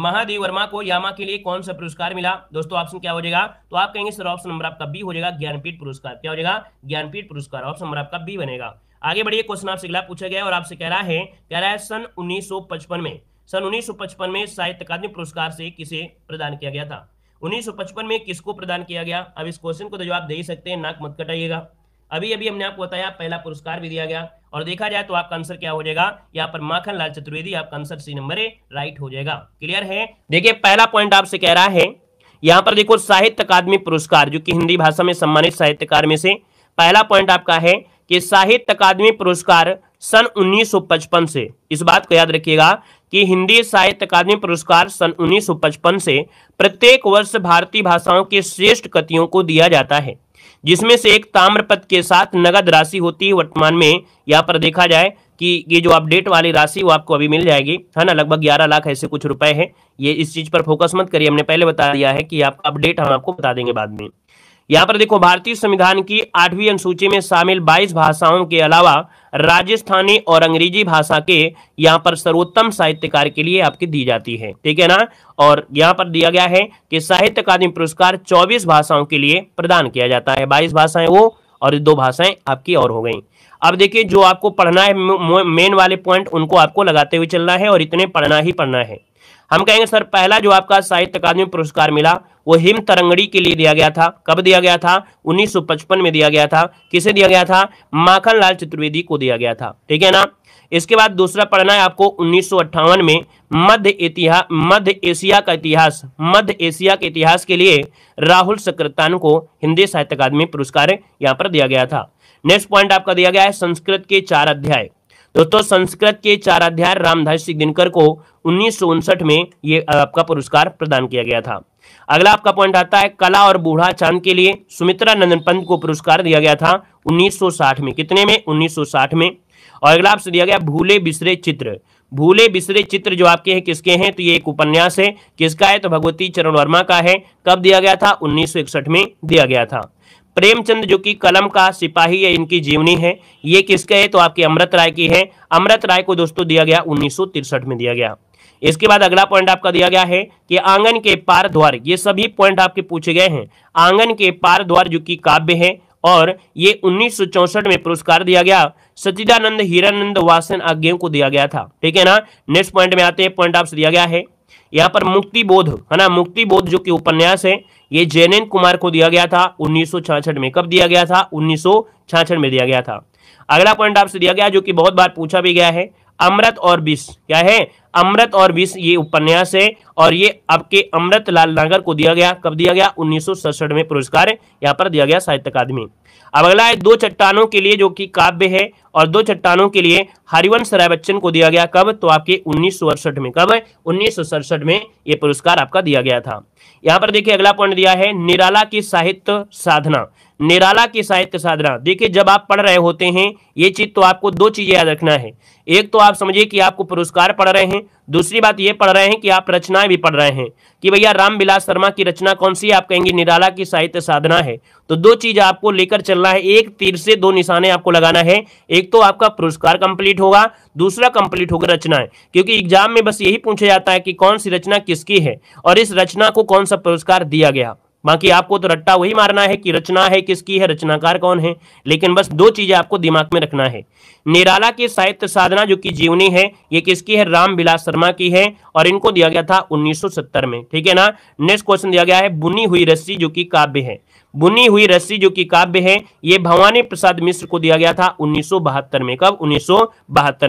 महादेव वर्मा को यामा के लिए कौन सा पुरस्कार मिला दोस्तों ऑप्शन क्या हो जाएगा तो आप कहेंगे सर ऑप्शन नंबर आपका बी हो जाएगा ज्ञानपीठ पुरस्कार क्या हो जाएगा ज्ञानपीठ पुरस्कार ऑप्शन नंबर आपका बी बनेगा आगे बढ़िए क्वेश्चन आपसे अगला पूछा गया और आपसे कह रहा है कह रहा है सन उन्नीस में सन उन्नीस में साहित्य अकादमी पुरस्कार से किसे प्रदान किया गया था 1955 में किसको प्रदान किया गया अब इस क्वेश्चन को तो जवाब दे ही सकते हैं नाक मत कटाइएगा अभी अभी हमने आपको बताया पहला पुरस्कार भी दिया गया और देखा जाए तो आपका आंसर क्या हो जाएगा यहाँ पर माखन लाल चतुर्वेदी आपका answer C number A right हो जाएगा क्लियर है देखिए पहला पॉइंट आपसे कह रहा है यहाँ पर देखो साहित्य अकादमी पुरस्कार जो कि हिंदी भाषा में सम्मानित साहित्यकार में से पहला पॉइंट आपका है कि साहित्य अकादमी पुरस्कार सन 1955 से इस बात को याद रखिएगा कि हिंदी साहित्य अकादमी पुरस्कार सन 1955 से प्रत्येक वर्ष भारतीय भाषाओं के श्रेष्ठ कतियों को दिया जाता है जिसमें से एक ताम्रपद के साथ नगद राशि होती है वर्तमान में यहाँ पर देखा जाए कि ये जो अपडेट वाली राशि वो आपको अभी मिल जाएगी है ना लगभग ग्यारह लाख ऐसे कुछ रुपए हैं ये इस चीज पर फोकस मत करिए हमने पहले बता दिया है कि आपका अपडेट हम आपको बता देंगे बाद में यहाँ पर देखो भारतीय संविधान की आठवीं अनुसूची में शामिल बाईस भाषाओं के अलावा राजस्थानी और अंग्रेजी भाषा के यहाँ पर सर्वोत्तम साहित्यकार के लिए आपकी दी जाती है ठीक है ना और यहाँ पर दिया गया है कि साहित्य अकादमी पुरस्कार 24 भाषाओं के लिए प्रदान किया जाता है 22 भाषाएं वो और दो भाषाएं आपकी और हो गई अब देखिए जो आपको पढ़ना है मेन वाले पॉइंट उनको आपको लगाते हुए चलना है और इतने पढ़ना ही पढ़ना है हम कहेंगे सर पहला जो आपका साहित्य अकादमी पुरस्कार मिला वो हिम तरंगड़ी के लिए दिया गया था कब दिया गया था 1955 में दिया गया था किसे दिया गया था माखन लाल चतुर्वेदी को दिया गया था ठीक है ना इसके बाद दूसरा पढ़ना है आपको उन्नीस में मध्य इतिहास मध्य एशिया का इतिहास मध्य एशिया के इतिहास के लिए राहुल सक्रतान को हिंदी साहित्य अकादमी पुरस्कार यहाँ पर दिया गया था नेक्स्ट पॉइंट आपका दिया गया है संस्कृत के चार अध्याय दोस्तों संस्कृत के चाराध्याय सिंह दिनकर को उन्नीस में ये आपका पुरस्कार प्रदान किया गया था अगला आपका पॉइंट आता है कला और बूढ़ा चांद के लिए सुमित्रा नंदन पंत को पुरस्कार दिया गया था 1960 में कितने में 1960 में और अगला आपसे दिया गया भूले बिसरे चित्र भूले बिसरे चित्र जो आपके हैं किसके हैं तो ये एक उपन्यास है किसका है तो भगवती चरण वर्मा का है कब दिया गया था उन्नीस में दिया गया था प्रेमचंद जो कि कलम का सिपाही है इनकी जीवनी है ये किसके है तो आपकी अमृत राय की है अमृत राय को दोस्तों दिया गया उन्नीस में दिया गया इसके बाद अगला पॉइंट आपका दिया गया है कि आंगन के पार द्वार ये सभी पॉइंट आपके पूछे गए हैं आंगन के पार द्वार जो कि काव्य है और ये उन्नीस में पुरस्कार दिया गया सचिदानंद हीरानंद वासन आज्ञा को दिया गया था ठीक है ना नेक्स्ट पॉइंट में आते हैं पॉइंट आपसे दिया गया है यहाँ पर मुक्ति बोध है ना मुक्ति बोध जो कि उपन्यास है ये जैनेन कुमार को दिया गया था उन्नीस में कब दिया गया था उन्नीस में दिया गया था अगला पॉइंट आपसे दिया गया जो कि बहुत बार पूछा भी गया है अमृत और विष क्या है अमृत और विष ये उपन्यास है और ये आपके अमृत लाल नागर को दिया गया कब दिया गया उन्नीस में पुरस्कार यहाँ पर दिया गया साहित्य अकादमी अब अगला है दो चट्टानों के लिए जो कि काव्य है और दो चट्टानों के लिए हरिवंश राय बच्चन को दिया गया कब तो आपके उन्नीस में कब उन्नीस में यह पुरस्कार आपका दिया गया था यहाँ पर देखिए अगला पॉइंट दिया है निराला की साहित्य साधना निराला की साहित्य साधना देखिए जब आप पढ़ रहे होते हैं ये चीज तो आपको दो चीजें याद रखना है एक तो आप समझिए कि आपको पुरस्कार पढ़ रहे हैं दूसरी बात ये पढ़ रहे हैं कि आप रचनाएं भी पढ़ रहे हैं कि भैया राम बिलास शर्मा की रचना कौन सी आप कहेंगे निराला की साहित्य साधना है तो दो चीज आपको लेकर चलना है एक तीर से दो निशाने आपको लगाना है एक तो आपका पुरस्कार कंप्लीट कंप्लीट होगा दूसरा कंप्लीट होगा रचनाएं क्योंकि एग्जाम में बस यही पूछा जाता है कि कौन सी रचना किसकी है और इस रचना को कौन सा पुरस्कार दिया गया बाकी आपको तो रट्टा वही मारना है कि रचना है किसकी है रचनाकार कौन है लेकिन बस दो चीजें आपको दिमाग में रखना है निराला की साहित्य साधना जो कि जीवनी है ये किसकी है राम विलास शर्मा की है और इनको दिया गया था 1970 में ठीक है ना नेक्स्ट क्वेश्चन दिया गया है बुनी हुई रस्सी जो कि काव्य है बुनी हुई रस्सी जो कि काव्य है यह भवानी प्रसाद मिश्र को दिया गया था उन्नीस में कब उन्नीस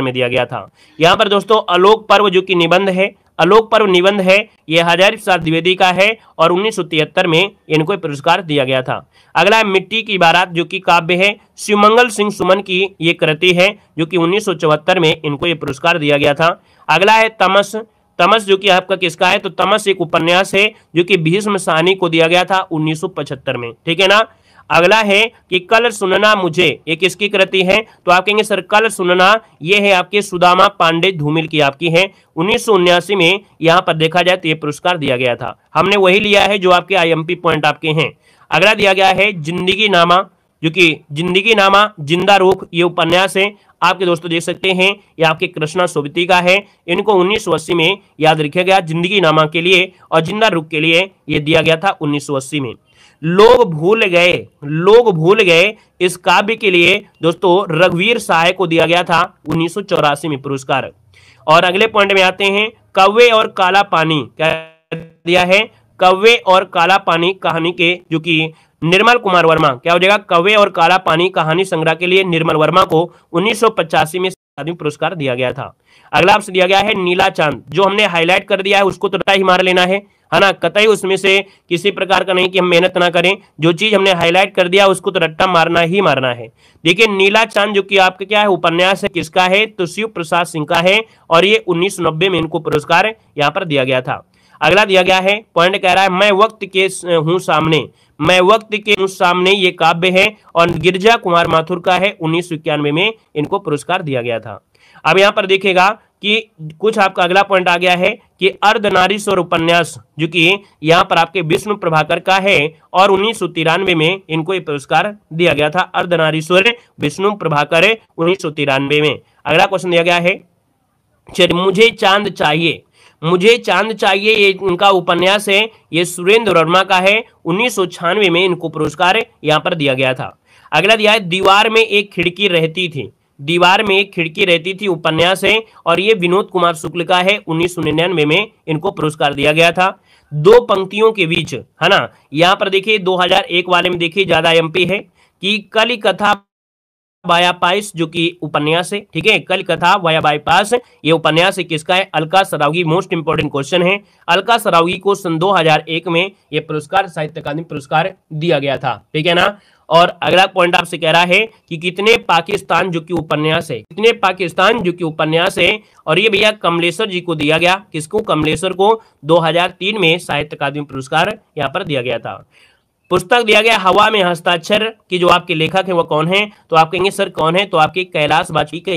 में दिया गया था यहां पर दोस्तों अलोक पर्व जो कि निबंध है अलोक पर्व निबंध है यह हजारी प्रसाद द्विवेदी का है और उन्नीस में इनको पुरस्कार दिया गया था अगला मिट्टी की बारात जो कि काव्य है शिवमंगल सिंह सुमन की यह कृति है जो कि उन्नीस में इनको यह पुरस्कार दिया गया था अगला है तमस तमस जो कि आपका किसका है तो तमस एक उपन्यास है जो कि भीष्म सहनी को दिया गया था 1975 में ठीक है ना अगला है कि कल सुनना मुझे ये किसकी कृति है तो आप कहेंगे सर कल सुनना ये है आपके सुदामा पांडे धूमिल की आपकी है उन्नीस में यहाँ पर देखा जाए तो ये पुरस्कार दिया गया था हमने वही लिया है जो आपके आईएमपी पॉइंट आपके हैं अगला दिया गया है जिंदगी नामा जो कि जिंदगी नामा जिंदा रूख ये उपन्यास है आपके दोस्तों देख सकते हैं ये आपके कृष्णा सोबती का है इनको उन्नीस में याद रखा गया जिंदगी नामा के लिए और जिंदा रुख के लिए ये दिया गया था उन्नीस में लोग भूल गए लोग भूल गए इस काव्य के लिए दोस्तों रघुवीर साय को दिया गया था उन्नीस में पुरस्कार और अगले पॉइंट में आते हैं कव्वे और काला पानी क्या दिया है कव्वे और काला पानी कहानी के जो कि निर्मल कुमार वर्मा क्या हो जाएगा कवे और काला पानी कहानी संग्रह के लिए निर्मल वर्मा को उन्नीस में अकादमी पुरस्कार दिया गया था अगला आपसे दिया गया है नीला चांद जो हमने हाईलाइट कर दिया है उसको तो ही मार लेना है है ना कतई उसमें से किसी प्रकार का नहीं कि हम मेहनत ना करें जो चीज हमने हाईलाइट कर दिया उसको तो रट्टा मारना ही मारना है देखिए नीला चांद जो कि आपके क्या है उपन्यास है किसका है तो शिव प्रसाद सिंह का है और ये 1990 में इनको पुरस्कार यहाँ पर दिया गया था अगला दिया गया है पॉइंट कह रहा है मैं वक्त के हूँ सामने मैं वक्त के सामने ये काव्य है और गिरजा कुमार माथुर का है उन्नीस में इनको पुरस्कार दिया गया था अब यहाँ पर देखिएगा कि कुछ आपका अगला पॉइंट आ गया है कि नारी स्वर उपन्यास जो कि यहाँ पर आपके विष्णु प्रभाकर का है और उन्नीस सौ तिरानवे में इनको ये पुरस्कार दिया गया था नारी स्वर विष्णु प्रभाकर उन्नीस सौ तिरानवे में अगला क्वेश्चन दिया गया है चलिए मुझे चांद चाहिए मुझे चांद चाहिए ये इनका उपन्यास है ये सुरेंद्र वर्मा का है उन्नीस में इनको पुरस्कार यहाँ पर दिया गया था अगला दिया है दीवार में एक खिड़की रहती थी दीवार में एक खिड़की रहती थी उपन्यास है और ये विनोद कुमार शुक्ल का है उन्नीस में इनको पुरस्कार दिया गया था दो पंक्तियों के बीच है ना यहाँ पर देखिए 2001 वाले में देखिए ज्यादा एमपी है कि कली कथा बायापाइस जो कि उपन्यास है ठीक है कल कथा वाया बाईपास ये उपन्यास है किसका है Alka Saraogi most important question है अलका सरावगी को सन 2001 में ये पुरस्कार साहित्य अकादमी पुरस्कार दिया गया था ठीक है ना और अगला पॉइंट आपसे कह रहा है कि कितने पाकिस्तान जो कि उपन्यास है कितने पाकिस्तान जो कि उपन्यास है और ये भैया कमलेश्वर जी को दिया गया किसको कमलेश्वर को 2003 में साहित्य अकादमी पुरस्कार यहाँ पर दिया गया था पुस्तक दिया गया हवा में हस्ताक्षर की जो आपके लेखक है वो कौन है तो आप कहेंगे सर कौन है तो आपके कैलाश वाजपेयी का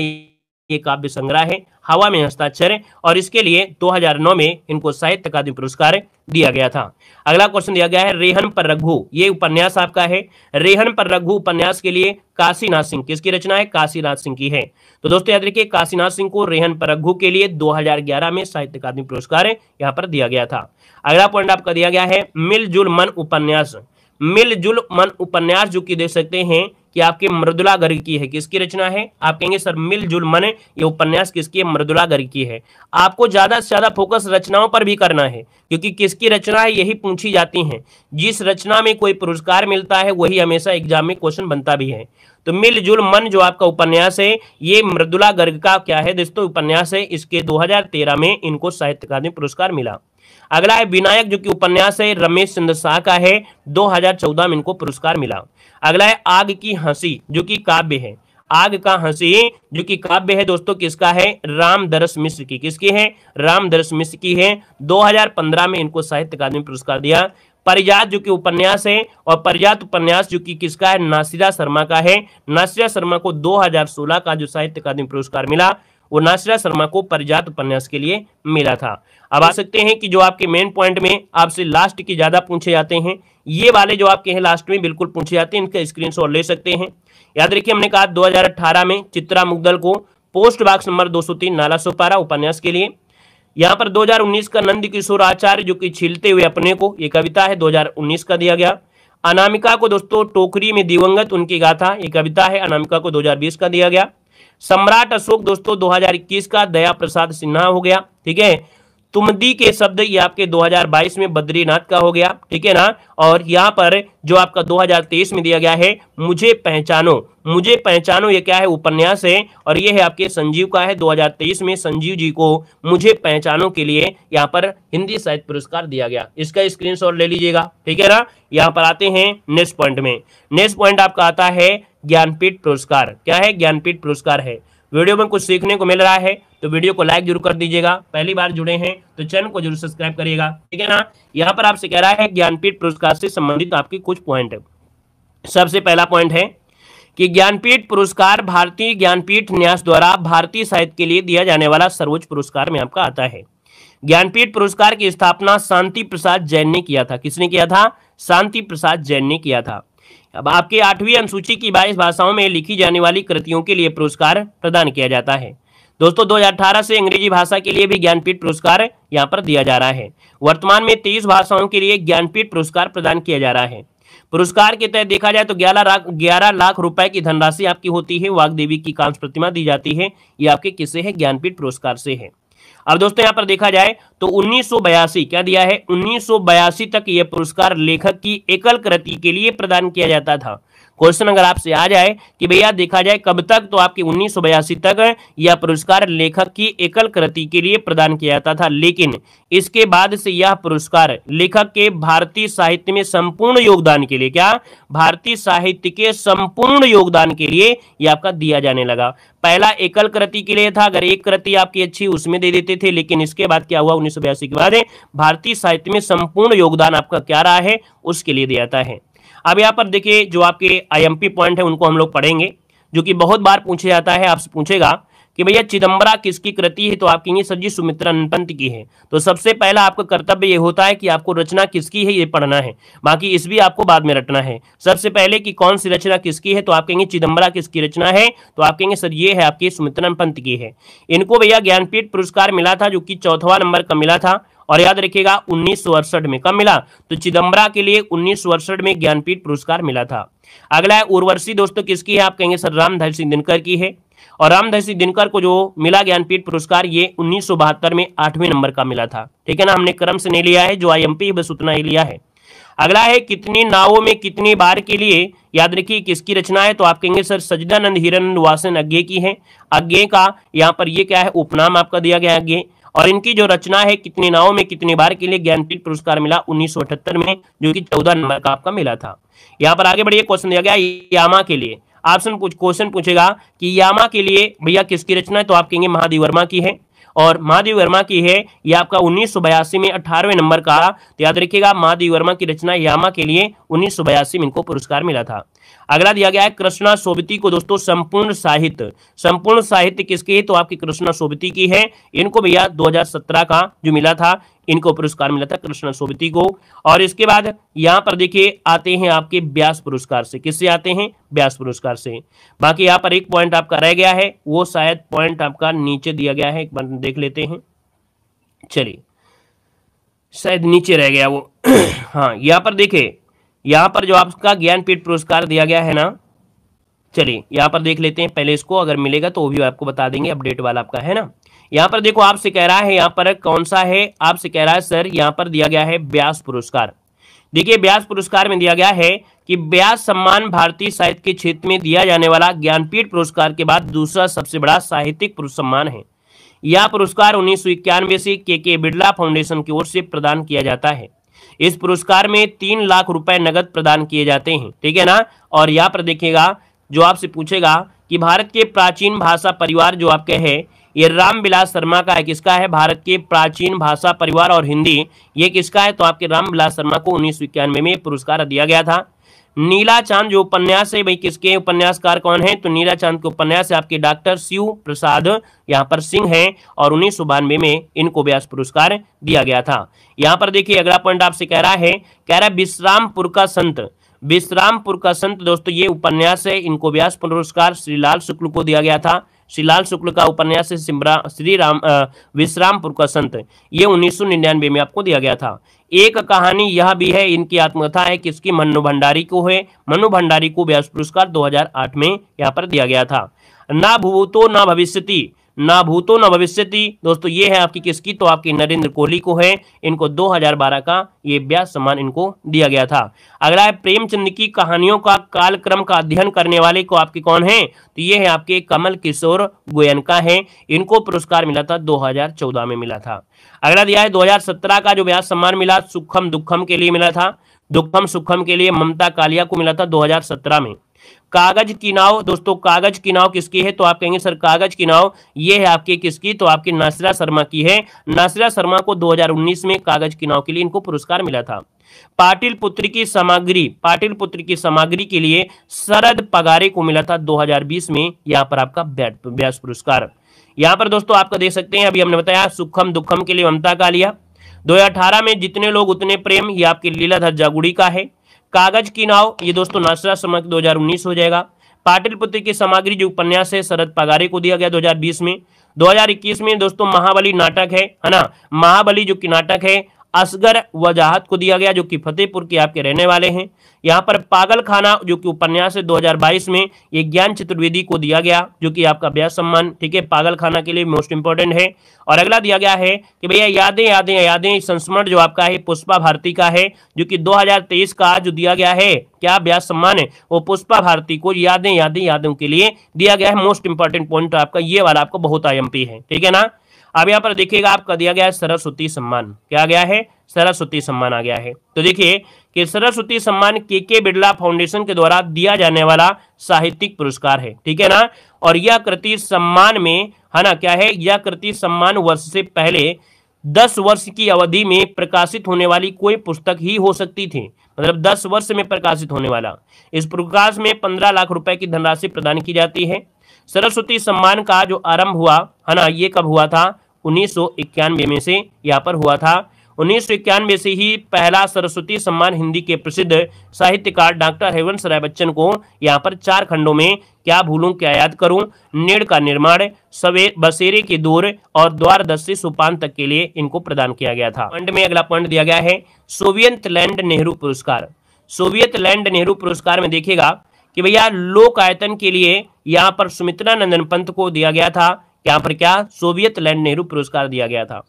ये काव्य संग्रह है हवा में हस्ताक्षर और इसके लिए 2009 में इनको साहित्य अकादमी पुरस्कार दिया गया था अगला क्वेश्चन दिया गया है रेहन पर रघु ये उपन्यास आपका है रेहन पर रघु उपन्यास के लिए काशीनाथ सिंह किसकी रचना है काशीनाथ सिंह की है तो दोस्तों याद रखिए काशीनाथ सिंह को रेहन पर रघु के लिए 2011 में साहित्य अकादमी पुरस्कार यहाँ पर दिया गया था अगला पॉइंट आपका दिया गया है मिलजुल मन उपन्यास मिलजुल मन उपन्यास जो कि दे सकते हैं कि आपके मृदुला गर्ग की है किसकी रचना है आप कहेंगे सर मिलजुल मन ये उपन्यास किसकी है मृदुला गर्ग की है आपको ज्यादा से ज्यादा फोकस रचनाओं पर भी करना है क्योंकि किसकी रचना है यही पूछी जाती है जिस रचना में कोई पुरस्कार मिलता है वही हमेशा एग्जाम में क्वेश्चन बनता भी है तो मिलजुल मन जो आपका उपन्यास है ये मृदुला गर्ग का क्या है दोस्तों उपन्यास है इसके दो में इनको साहित्य अकादमी पुरस्कार मिला अगला है विनायक जो कि उपन्यास है रमेश चंद्र शाह का है 2014 में इनको पुरस्कार मिला अगला है आग की हंसी जो कि काव्य है आग का हंसी जो कि काव्य है दोस्तों किसका है रामदरस मिश्र की किसकी है रामदरस मिश्र की है 2015 में इनको साहित्य अकादमी पुरस्कार दिया परिजात जो कि उपन्यास है और परिजात उपन्यास जो कि किसका है नासिरा शर्मा का है नासिरा शर्मा को 2016 का जो साहित्य अकादमी पुरस्कार मिला वो नासिरा शर्मा को परिजात उपन्यास के लिए मिला था अब आ सकते हैं कि जो आपके मेन पॉइंट में आपसे लास्ट की ज़्यादा पूछे जाते हैं ये वाले जो आपके हैं लास्ट में बिल्कुल पूछे जाते हैं इनका स्क्रीन ले सकते हैं याद रखिए हमने कहा दो में चित्रा मुगदल को पोस्ट बॉक्स नंबर दो नाला सोपारा उपन्यास के लिए यहाँ पर 2019 का नंद किशोर आचार्य जो कि छिलते हुए अपने को ये कविता है 2019 का दिया गया अनामिका को दोस्तों टोकरी में दिवंगत उनकी गाथा ये कविता है अनामिका को 2020 का दिया गया सम्राट अशोक दोस्तों 2021 का दया प्रसाद सिन्हा हो गया ठीक है तुमदी के शब्द ये आपके 2022 में बद्रीनाथ का हो गया ठीक है ना और यहाँ पर जो आपका 2023 में दिया गया है मुझे पहचानो मुझे पहचानो ये क्या है उपन्यास है और ये है आपके संजीव का है 2023 में संजीव जी को मुझे पहचानो के लिए यहाँ पर हिंदी साहित्य पुरस्कार दिया गया इसका स्क्रीन ले लीजिएगा ठीक है ना यहाँ पर आते हैं नेक्स्ट पॉइंट में नेक्स्ट पॉइंट आपका आता है ज्ञानपीठ पुरस्कार क्या है ज्ञानपीठ पुरस्कार है वीडियो में कुछ सीखने को मिल रहा है तो वीडियो को लाइक जरूर कर दीजिएगा पहली बार जुड़े हैं तो चैनल को जरूर सब्सक्राइब करिएगा ठीक है ना यहाँ पर आपसे कह रहा है ज्ञानपीठ पुरस्कार से संबंधित आपके कुछ पॉइंट है सबसे पहला पॉइंट है कि ज्ञानपीठ पुरस्कार भारतीय ज्ञानपीठ न्यास द्वारा भारतीय साहित्य के लिए दिया जाने वाला सर्वोच्च पुरस्कार में आपका आता है ज्ञानपीठ पुरस्कार की स्थापना शांति प्रसाद जैन ने किया था किसने किया था शांति प्रसाद जैन ने किया था अब आपकी आठवीं अनुसूची की बाईस भाषाओं में लिखी जाने वाली कृतियों के लिए पुरस्कार प्रदान किया जाता है दोस्तों 2018 से अंग्रेजी भाषा के लिए भी ज्ञानपीठ पुरस्कार यहाँ पर दिया जा रहा है वर्तमान में तेईस भाषाओं के लिए ज्ञानपीठ पुरस्कार प्रदान किया जा रहा है पुरस्कार के तहत देखा जाए तो ग्यारह लाख ग्यारह लाख रुपए की धनराशि आपकी होती है देवी की कांस प्रतिमा दी जाती है ये आपके किसे है ज्ञानपीठ पुरस्कार से है अब दोस्तों यहां पर देखा जाए तो उन्नीस क्या दिया है उन्नीस तक यह पुरस्कार लेखक की एकल कृति के लिए प्रदान किया जाता था क्वेश्चन अगर आपसे आ जाए कि भैया देखा जाए कब तक तो आपकी उन्नीस तक यह पुरस्कार लेखक की एकल कृति के लिए प्रदान किया जाता था लेकिन इसके बाद से यह पुरस्कार लेखक के भारतीय साहित्य में संपूर्ण योगदान के लिए क्या भारतीय साहित्य के संपूर्ण योगदान के लिए यह आपका दिया जाने लगा पहला एकल कृति के लिए था अगर एक कृति आपकी अच्छी उसमें दे देते थे लेकिन इसके बाद क्या हुआ उन्नीस के बाद भारतीय साहित्य में संपूर्ण योगदान आपका क्या रहा है उसके लिए दिया जाता है अब यहाँ पर देखिए जो आपके आईएमपी पॉइंट है उनको हम लोग पढ़ेंगे जो कि बहुत बार पूछा जाता है आपसे पूछेगा कि भैया चिदम्बरा किसकी कृति है तो आप कहेंगे सर जी सुमित्रा पंत की है तो सबसे पहला आपका कर्तव्य ये होता है कि आपको रचना किसकी है ये पढ़ना है बाकी इस भी आपको बाद में रटना है सबसे पहले कि कौन सी रचना किसकी है तो आप कहेंगे चिदम्बरा किसकी रचना है तो आप कहेंगे सर ये है आपकी सुमित्रा पंत की है इनको भैया ज्ञानपीठ पुरस्कार मिला था जो कि चौथवा नंबर का मिला था और याद रखिएगा उन्नीस में कब मिला तो चिदम्बरा के लिए उन्नीस में ज्ञानपीठ पुरस्कार मिला था अगला है उर्वर्षी दोस्तों किसकी है आप कहेंगे सर रामधर सिंह दिनकर की है और रामधर सिंह दिनकर को जो मिला ज्ञानपीठ पुरस्कार ये उन्नीस में आठवें नंबर का मिला था ठीक है ना हमने क्रम से नहीं लिया है जो आई बस उतना ही लिया है अगला है कितनी नावों में कितनी बार के लिए याद रखिए किसकी रचना है तो आप कहेंगे सर सजदानंद हिरन वासन अज्ञे की है अज्ञे का यहाँ पर ये क्या है उपनाम आपका दिया गया अज्ञे और इनकी जो रचना है कितनी नाव में कितनी बार के लिए ज्ञानपीठ पुरस्कार मिला अठहत्तर में जो कि चौदह नंबर का आपका मिला था यहाँ पर आगे बढ़िया क्वेश्चन दिया गया यामा के लिए ऑप्शन पूछ क्वेश्चन पूछेगा कि यामा के लिए भैया किसकी रचना है तो आप कहेंगे महादेव वर्मा की है और महादेव वर्मा की है ये आपका उन्नीस में अठारहवें नंबर का तो याद रखिएगा महादेव वर्मा की रचना यामा के लिए उन्नीस में इनको पुरस्कार मिला था अगला दिया गया है कृष्णा सोबती को दोस्तों संपूर्ण साहित्य संपूर्ण साहित्य किसकी है तो आपकी कृष्णा सोबती की है इनको भैया 2017 का जो मिला था इनको पुरस्कार मिला था कृष्णा सोबती को और इसके बाद यहाँ पर देखिए आते हैं आपके व्यास पुरस्कार से किससे आते हैं व्यास पुरस्कार से बाकी यहाँ पर एक पॉइंट आपका रह गया है वो शायद पॉइंट आपका नीचे दिया गया है एक बार देख लेते हैं चलिए शायद नीचे रह गया वो हाँ यहाँ पर देखिए यहाँ पर जो आपका ज्ञानपीठ पुरस्कार दिया गया है ना चलिए यहाँ पर देख लेते हैं पहले इसको अगर मिलेगा तो वो भी आपको बता देंगे अपडेट वाला आपका है ना यहाँ पर देखो आपसे कह रहा है यहाँ पर कौन सा है आपसे कह रहा है सर यहाँ पर दिया गया है ब्यास पुरस्कार देखिए ब्यास पुरस्कार में दिया गया है कि ब्यास सम्मान भारतीय साहित्य के क्षेत्र में दिया जाने वाला ज्ञानपीठ पुरस्कार के बाद दूसरा सबसे बड़ा साहित्यिक सम्मान है यह पुरस्कार उन्नीस सौ इक्यानवे से के के बिरला फाउंडेशन की ओर से प्रदान किया जाता है इस पुरस्कार में तीन लाख रुपए नगद प्रदान किए जाते हैं ठीक है ना और यहाँ पर देखिएगा जो आपसे पूछेगा कि भारत के प्राचीन भाषा परिवार जो आपके है ये राम बिलास शर्मा का है किसका है भारत के प्राचीन भाषा परिवार और हिंदी ये किसका है तो आपके राम बिलास शर्मा को उन्नीस में, में पुरस्कार दिया गया था नीला चांद जो उपन्यास है भाई किसके उपन्यासकार कौन है तो नीला चांद के उपन्यास आपके डॉक्टर शिव प्रसाद यहाँ पर सिंह हैं और उन्नीस सौ बानवे में इनको व्यास पुरस्कार दिया गया था यहाँ पर देखिए अगला पॉइंट आपसे कह रहा है कह रहा है विश्रामपुर का संत विश्रामपुर का संत दोस्तों ये उपन्यास है इनको व्यास पुरस्कार श्रीलाल शुक्ल को दिया गया था शिलाल शुक्ल का उपन्यास श्री राम विश्रामपुर का संत ये उन्नीस में आपको दिया गया था एक कहानी यह भी है इनकी आत्मकथा है किसकी मनु भंडारी को है मनु भंडारी को व्यास पुरस्कार 2008 में यहाँ पर दिया गया था ना भूतो ना भविष्यति ना भूतो ना भविष्य दोस्तों ये है आपकी किसकी तो आपकी नरेंद्र कोहली को है इनको 2012 का ये व्यास सम्मान इनको दिया गया था अगला है प्रेमचंद की कहानियों का कालक्रम का अध्ययन करने वाले को आपके कौन है तो ये है आपके कमल किशोर गोयनका है इनको पुरस्कार मिला था दो में मिला था अगला दिया है दो का जो व्यास सम्मान मिला सुखम दुखम के लिए मिला था दुखम सुखम के लिए ममता कालिया को मिला था 2017 में कागज की नाव दोस्तों कागज की नाव किसकी है तो आप कहेंगे सर कागज की नाव ये है आपकी किसकी तो आपकी नासिरा शर्मा की है नासिरा शर्मा को 2019 में कागज की नाव के लिए इनको पुरस्कार मिला था पाटिल पुत्र की सामग्री पाटिल पुत्र की सामग्री के लिए शरद पगारे को मिला था 2020 में यहां पर आपका व्यास पुरस्कार यहाँ पर दोस्तों आपका देख सकते हैं अभी हमने बताया सुखम दुखम के लिए ममता का लिया दो में जितने लोग उतने प्रेम ये आपके लीलाधर जागुड़ी का है कागज की नाव ये दोस्तों नासरा समक 2019 हो जाएगा पाटिल पुत्र की सामग्री जो उपन्यास है शरद पगारे को दिया गया 2020 में 2021 में दोस्तों महाबली नाटक है है ना महाबली जो कि नाटक है असगर वजाहत को दिया गया जो कि फतेहपुर के आपके रहने वाले हैं यहाँ पर पागल खाना जो कि उपन्यास है 2022 में ये ज्ञान चतुर्वेदी को दिया गया जो कि आपका व्यास सम्मान ठीक है पागल खाना के लिए मोस्ट इंपॉर्टेंट है और अगला दिया गया है कि भैया यादें यादें यादें संस्मरण जो आपका है पुष्पा भारती का है जो कि 2023 का जो दिया गया है क्या व्यास सम्मान है वो पुष्पा भारती को यादें यादें यादों के लिए दिया गया है मोस्ट इंपॉर्टेंट पॉइंट आपका ये वाला आपको बहुत आई है ठीक है ना अब यहाँ पर देखिएगा आपका दिया गया है सरस्वती सम्मान क्या गया है सरस्वती सम्मान आ गया है तो देखिए कि सरस्वती सम्मान के के बिरला फाउंडेशन के द्वारा दिया जाने वाला साहित्यिक पुरस्कार है ठीक है ना और यह कृति सम्मान में है ना क्या है यह कृति सम्मान वर्ष से पहले दस वर्ष की अवधि में प्रकाशित होने वाली कोई पुस्तक ही हो सकती थी मतलब दस वर्ष में प्रकाशित होने वाला इस प्रकाश में पंद्रह लाख रुपए की धनराशि प्रदान की जाती है सरस्वती सम्मान का जो आरंभ हुआ है ना ये कब हुआ था उन्नीस में से यहाँ पर हुआ था उन्नीस से ही पहला सरस्वती सम्मान हिंदी के प्रसिद्ध साहित्यकार डॉक्टर हेवंस राय बच्चन को यहाँ पर चार खंडों में क्या भूलूं क्या याद करूं नेड़ का निर्माण सवे बसेरे के दूर और द्वार दस से सुपान तक के लिए इनको प्रदान किया गया था पंड में अगला पंड दिया गया है सोवियत लैंड नेहरू पुरस्कार सोवियत लैंड नेहरू पुरस्कार में देखेगा कि भैया लोक आयतन के लिए यहाँ पर सुमित्रा नंदन पंत को दिया गया था यहाँ पर क्या सोवियत लैंड नेहरू पुरस्कार दिया गया था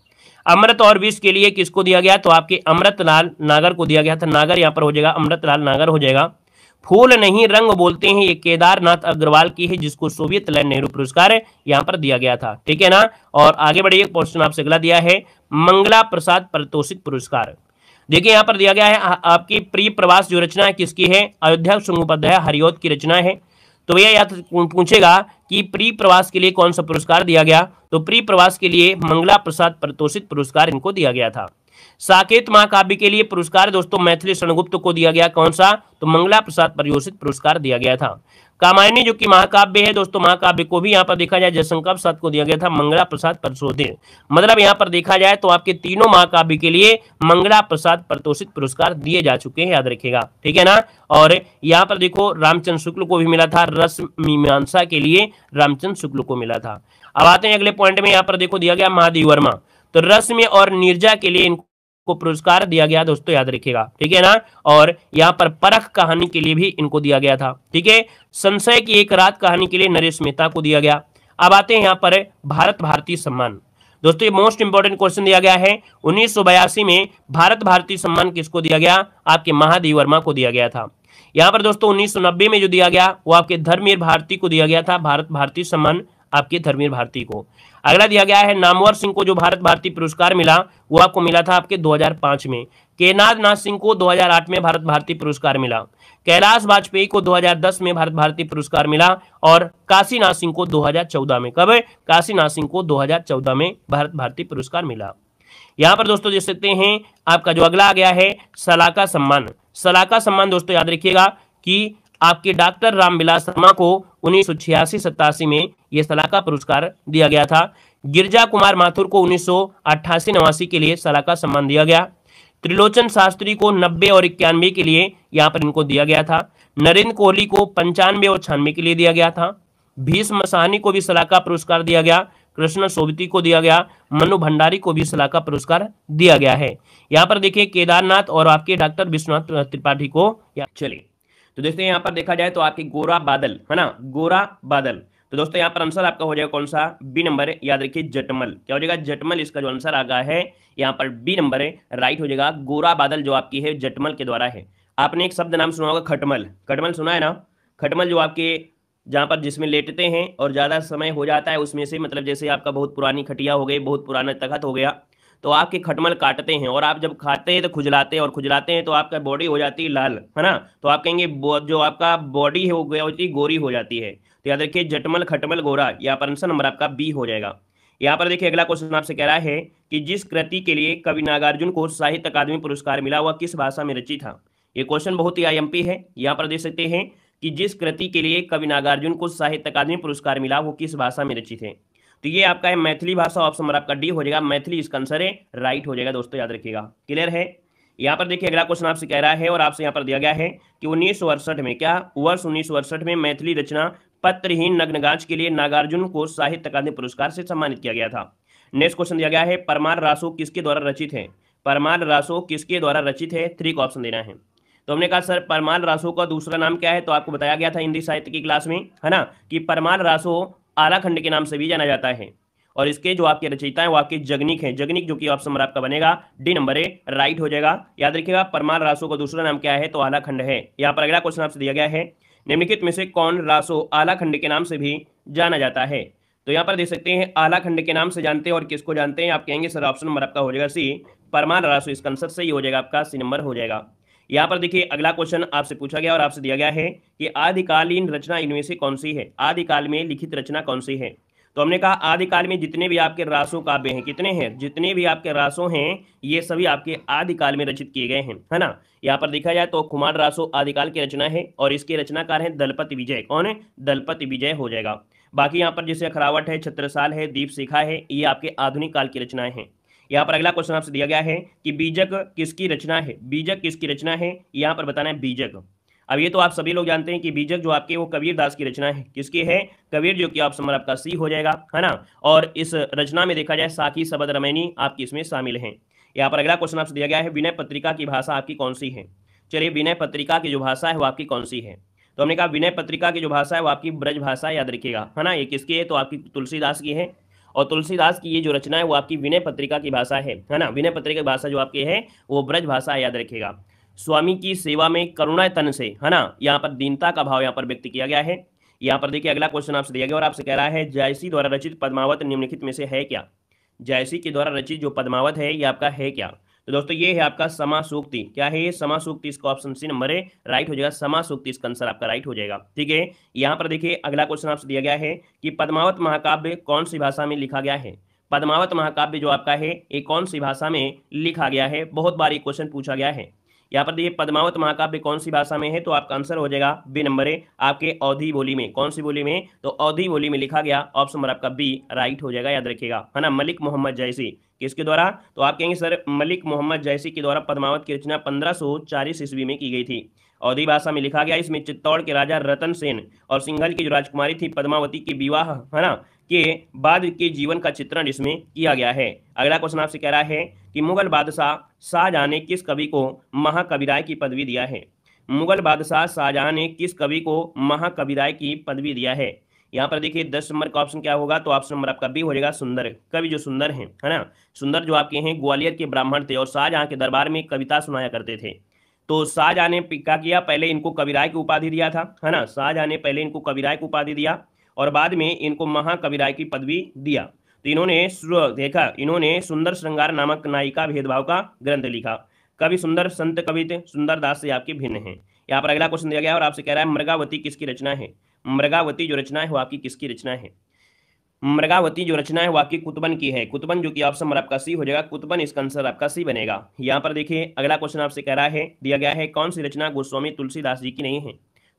अमृत और विष के लिए किसको दिया गया तो आपके अमृत लाल नागर को दिया गया था नागर यहाँ पर हो जाएगा अमृत लाल नागर हो जाएगा फूल नहीं रंग बोलते हैं ये केदारनाथ अग्रवाल की है जिसको सोवियत लैंड नेहरू पुरस्कार यहाँ पर दिया गया था ठीक है ना और आगे बढ़िए क्वेश्चन आपसे अगला दिया है मंगला प्रसाद परतोषिक पुरस्कार देखिए यहाँ पर दिया गया है आपकी प्रिय प्रवास जो रचना है किसकी है अयोध्या सिंह हरिओत की रचना है तो भैया याद तो पूछेगा कि प्री प्रवास के लिए कौन सा पुरस्कार दिया गया तो प्री प्रवास के लिए मंगला प्रसाद प्रतोषित पुरस्कार इनको दिया गया था साकेत महाकाव्य के लिए पुरस्कार दोस्तों मैथिली शरणगुप्त को दिया गया कौन सा तो मंगला प्रसाद परियोषित पुरस्कार दिया गया था कामायनी जो कि महाकाव्य है दोस्तों महाकाव्य को भी यहाँ पर देखा जाए जयशंकर प्रसाद को दिया गया था मंगला प्रसाद परसोदित मतलब यहाँ पर देखा जाए तो आपके तीनों महाकाव्य के लिए मंगला प्रसाद परतोषित पुरस्कार दिए जा चुके हैं याद रखेगा ठीक है ना और यहाँ पर देखो रामचंद्र शुक्ल को भी मिला था रस मीमांसा के लिए रामचंद्र शुक्ल को मिला था अब आते हैं अगले पॉइंट में यहाँ पर देखो दिया गया महादेव वर्मा तो रस्म और निर्जा के लिए इनको को पुरस्कार दिया गया दोस्तों याद रखिएगा ठीक है ना और यहाँ पर परख कहानी के लिए भी इनको दिया गया था ठीक है संशय की एक रात कहानी के लिए नरेश मेहता को दिया गया अब आते हैं यहाँ पर भारत भारती सम्मान दोस्तों ये मोस्ट इंपोर्टेंट क्वेश्चन दिया गया है उन्नीस में भारत भारती सम्मान किसको दिया गया आपके महादेव वर्मा को दिया गया था यहाँ पर दोस्तों 1990 में जो दिया गया वो आपके धर्मवीर भारती को दिया गया था भारत भारती सम्मान आपके धर्मवीर भारती को अगला दिया गया है नामवर सिंह को जो भारत भारती पुरस्कार मिला वो आपको मिला था आपके 2005 में केनाद नाथ सिंह को 2008 में भारत भारती पुरस्कार मिला कैलाश वाजपेयी को 2010 में भारत भारती पुरस्कार मिला और काशीनाथ सिंह को 2014 में कब काशीनाथ सिंह को 2014 में भारत भारती पुरस्कार मिला यहां पर दोस्तों देख सकते हैं आपका जो अगला आ गया है सलाका सम्मान सलाका सम्मान दोस्तों याद रखिएगा कि आपके डॉक्टर रामविलास शर्मा को उन्नीस सौ छियासी सतासी में यह का पुरस्कार दिया गया था गिरजा कुमार माथुर को उन्नीस सौ अट्ठासी के लिए का सम्मान दिया गया त्रिलोचन शास्त्री को नब्बे और इक्यानवे के लिए यहाँ पर इनको दिया गया था नरेंद्र कोहली को पंचानवे और छियानवे के लिए दिया गया था भीष्म मसानी को भी का पुरस्कार दिया गया कृष्ण सोबती को दिया गया मनु भंडारी को भी का पुरस्कार दिया गया है यहाँ पर देखिए केदारनाथ और आपके डॉक्टर विश्वनाथ त्रिपाठी को चलिए तो दोस्तों यहाँ पर देखा जाए तो आपके गोरा बादल है ना गोरा बादल तो दोस्तों यहाँ पर आंसर आपका हो जाएगा कौन सा बी नंबर है याद रखिए जटमल क्या हो जाएगा जटमल इसका जो आंसर आगा है यहाँ पर बी नंबर है राइट हो जाएगा गोरा बादल जो आपकी है जटमल के द्वारा है आपने एक शब्द नाम सुना होगा खटमल खटमल सुना है ना खटमल जो आपके जहाँ पर जिसमें लेटते हैं और ज़्यादा समय हो जाता है उसमें से मतलब जैसे आपका बहुत पुरानी खटिया हो गई बहुत पुराना तखत हो गया तो आपके खटमल काटते हैं और आप जब खाते हैं तो खुजलाते हैं और खुजलाते हैं तो आपका बॉडी हो जाती है लाल है ना तो आप कहेंगे जो आपका बॉडी है वो होती गोरी हो जाती है तो याद रखिए जटमल खटमल गोरा यहाँ पर आंसर नंबर आपका बी हो जाएगा यहाँ पर देखिए अगला क्वेश्चन आपसे कह रहा है कि जिस कृति के लिए कवि नागार्जुन को साहित्य अकादमी पुरस्कार मिला हुआ किस भाषा में रची था ये क्वेश्चन बहुत ही आई है यहाँ पर देख सकते हैं कि जिस कृति के लिए कवि नागार्जुन को साहित्य अकादमी पुरस्कार मिला वो किस भाषा में रची थे तो ये आपका है मैथिली भाषा ऑप्शन नंबर आपका डी हो जाएगा मैथिली इसका आंसर है राइट हो जाएगा दोस्तों याद रखिएगा क्लियर है यहाँ पर देखिए अगला क्वेश्चन आपसे कह रहा है और आपसे यहाँ पर दिया गया है कि उन्नीस में क्या वर्ष उन्नीस में मैथिली रचना पत्रहीन नग्नगाज के लिए नागार्जुन को साहित्य अकादमी पुरस्कार से सम्मानित किया गया था नेक्स्ट क्वेश्चन दिया गया है परमार रासो किसके द्वारा रचित है परमार रासो किसके द्वारा रचित है थ्री का ऑप्शन देना है तो हमने कहा सर परमाल रासो का दूसरा नाम क्या है तो आपको बताया गया था हिंदी साहित्य की क्लास में है ना कि परमाल रासो आला खंड के नाम से भी जाना जाता है और इसके जो आपके रचयिता है वो आपके जगनिक है जगनिक जो कि ऑप्शन नंबर आपका बनेगा डी नंबर ए राइट हो जाएगा याद रखिएगा परमार रासो का दूसरा नाम क्या है तो आला खंड है यहाँ पर अगला क्वेश्चन आपसे दिया गया है निम्नलिखित में से कौन रासो आला खंड के नाम से भी जाना जाता है तो यहाँ पर देख सकते हैं आला खंड के नाम से जानते हैं और किसको जानते हैं आप कहेंगे सर ऑप्शन नंबर आपका हो जाएगा सी परमार रासो इसका आंसर सही हो जाएगा आपका सी नंबर हो जाएगा यहाँ पर देखिए अगला क्वेश्चन आपसे पूछा गया और आपसे दिया गया है कि आदिकालीन रचना इनमें से कौन सी है आदिकाल में लिखित रचना कौन सी है तो हमने कहा आदिकाल में जितने भी आपके रासो काव्य हैं कितने हैं जितने भी आपके रासो हैं ये सभी आपके आदिकाल में रचित किए गए हैं है ना यहाँ पर देखा जाए तो कुमार रासो आदिकाल की रचना है और इसके रचनाकार हैं दलपति विजय कौन है दलपति विजय हो जाएगा बाकी यहाँ पर जैसे अखरावट है छत्रसाल है दीप शिखा है ये आपके आधुनिक काल की रचनाएं हैं यहाँ पर अगला क्वेश्चन आपसे दिया गया है कि बीजक किसकी रचना है बीजक किसकी रचना है यहाँ पर बताना है बीजक अब ये तो आप सभी लोग जानते हैं कि बीजक जो आपके वो कबीर दास की रचना है किसकी है कबीर जो कि आप नंबर आपका सी हो जाएगा है ना और इस रचना में देखा जाए साखी सबद रमैनी आपकी इसमें शामिल है यहाँ पर अगला क्वेश्चन आपसे दिया गया है विनय पत्रिका की भाषा आपकी कौन सी है चलिए विनय पत्रिका की जो भाषा है वो आपकी कौन सी है तो हमने कहा विनय पत्रिका की जो भाषा है वो आपकी ब्रज भाषा याद रखिएगा है ना ये किसकी है तो आपकी तुलसीदास की है और तुलसीदास की ये जो रचना है वो आपकी विनय पत्रिका की भाषा है है ना विनय पत्रिका की भाषा जो आपके है वो ब्रज भाषा याद रखेगा स्वामी की सेवा में करुणा तन से है ना यहाँ पर दीनता का भाव यहाँ पर व्यक्त किया गया है यहाँ पर देखिए अगला क्वेश्चन आपसे दिया गया और आपसे कह रहा है जयसी द्वारा रचित पद्मावत निम्नलिखित में से है क्या जयसी के द्वारा रचित जो पद्मावत है ये आपका है क्या तो दोस्तों ये है आपका समासूक्ति क्या है ये समासूक्ति इसका ऑप्शन सी नंबर है राइट हो जाएगा समासूक्ति इसका आंसर आपका राइट हो जाएगा ठीक है यहाँ पर देखिए अगला क्वेश्चन आपसे दिया गया है कि पद्मावत महाकाव्य कौन सी भाषा में लिखा गया है पद्मावत महाकाव्य जो आपका है ये कौन सी भाषा में लिखा गया है बहुत बार ये क्वेश्चन पूछा गया है यहाँ पर देखिए पद्मावत महाकाव्य कौन सी भाषा में है तो आपका आंसर हो जाएगा बी नंबर है आपके अवधि बोली में कौन सी बोली में तो अवधि बोली में लिखा गया ऑप्शन नंबर आपका बी राइट हो जाएगा याद रखिएगा है ना मलिक मोहम्मद जैसी किसके द्वारा तो आप कहेंगे सर मलिक मोहम्मद जैसी के द्वारा पद्मावत की रचना पंद्रह सौ चालीस ईस्वी में की गई थी अवधि भाषा में लिखा गया इसमें चित्तौड़ के राजा रतन सेन और सिंघल की जो राजकुमारी थी पद्मावती की विवाह है ना के बाद के जीवन का चित्रण इसमें किया गया है अगला क्वेश्चन आपसे कह रहा है कि मुगल बादशाह शाहजहां ने किस कवि को महाकविराय की पदवी दिया है मुगल बादशाह शाहजहां ने किस कवि को महाकविराय की पदवी दिया है यहाँ पर देखिए दस नंबर का ऑप्शन क्या होगा तो ऑप्शन नंबर आपका बी हो जाएगा सुंदर कवि जो सुंदर हैं है ना सुंदर जो आपके हैं ग्वालियर के ब्राह्मण थे और शाहजहां के दरबार में कविता सुनाया करते थे तो शाहजहां ने क्या किया पहले इनको कविराय की उपाधि दिया था है ना शाहजहां ने पहले इनको कविराय की उपाधि दिया और बाद में इनको महाकविराय की पदवी दिया तो इन्होंने देखा इन्होंने सुंदर श्रृंगार नामक नायिका भेदभाव का ग्रंथ लिखा कवि सुंदर संत कवि सुंदर दास से आपके भिन्न है यहाँ पर अगला क्वेश्चन दिया गया और आपसे कह रहा है मृगावती किसकी रचना है मृगावती जो रचना है वो आपकी किसकी रचना है मृगावती जो रचना है वो आपकी कुतबन की है कुतबन जो कि ऑप्शन नंबर आपका सी हो जाएगा कुतबन इसका आंसर आपका सी बनेगा यहाँ पर देखिए अगला क्वेश्चन आपसे कह रहा है दिया गया है कौन सी रचना गोस्वामी तुलसीदास जी की नहीं है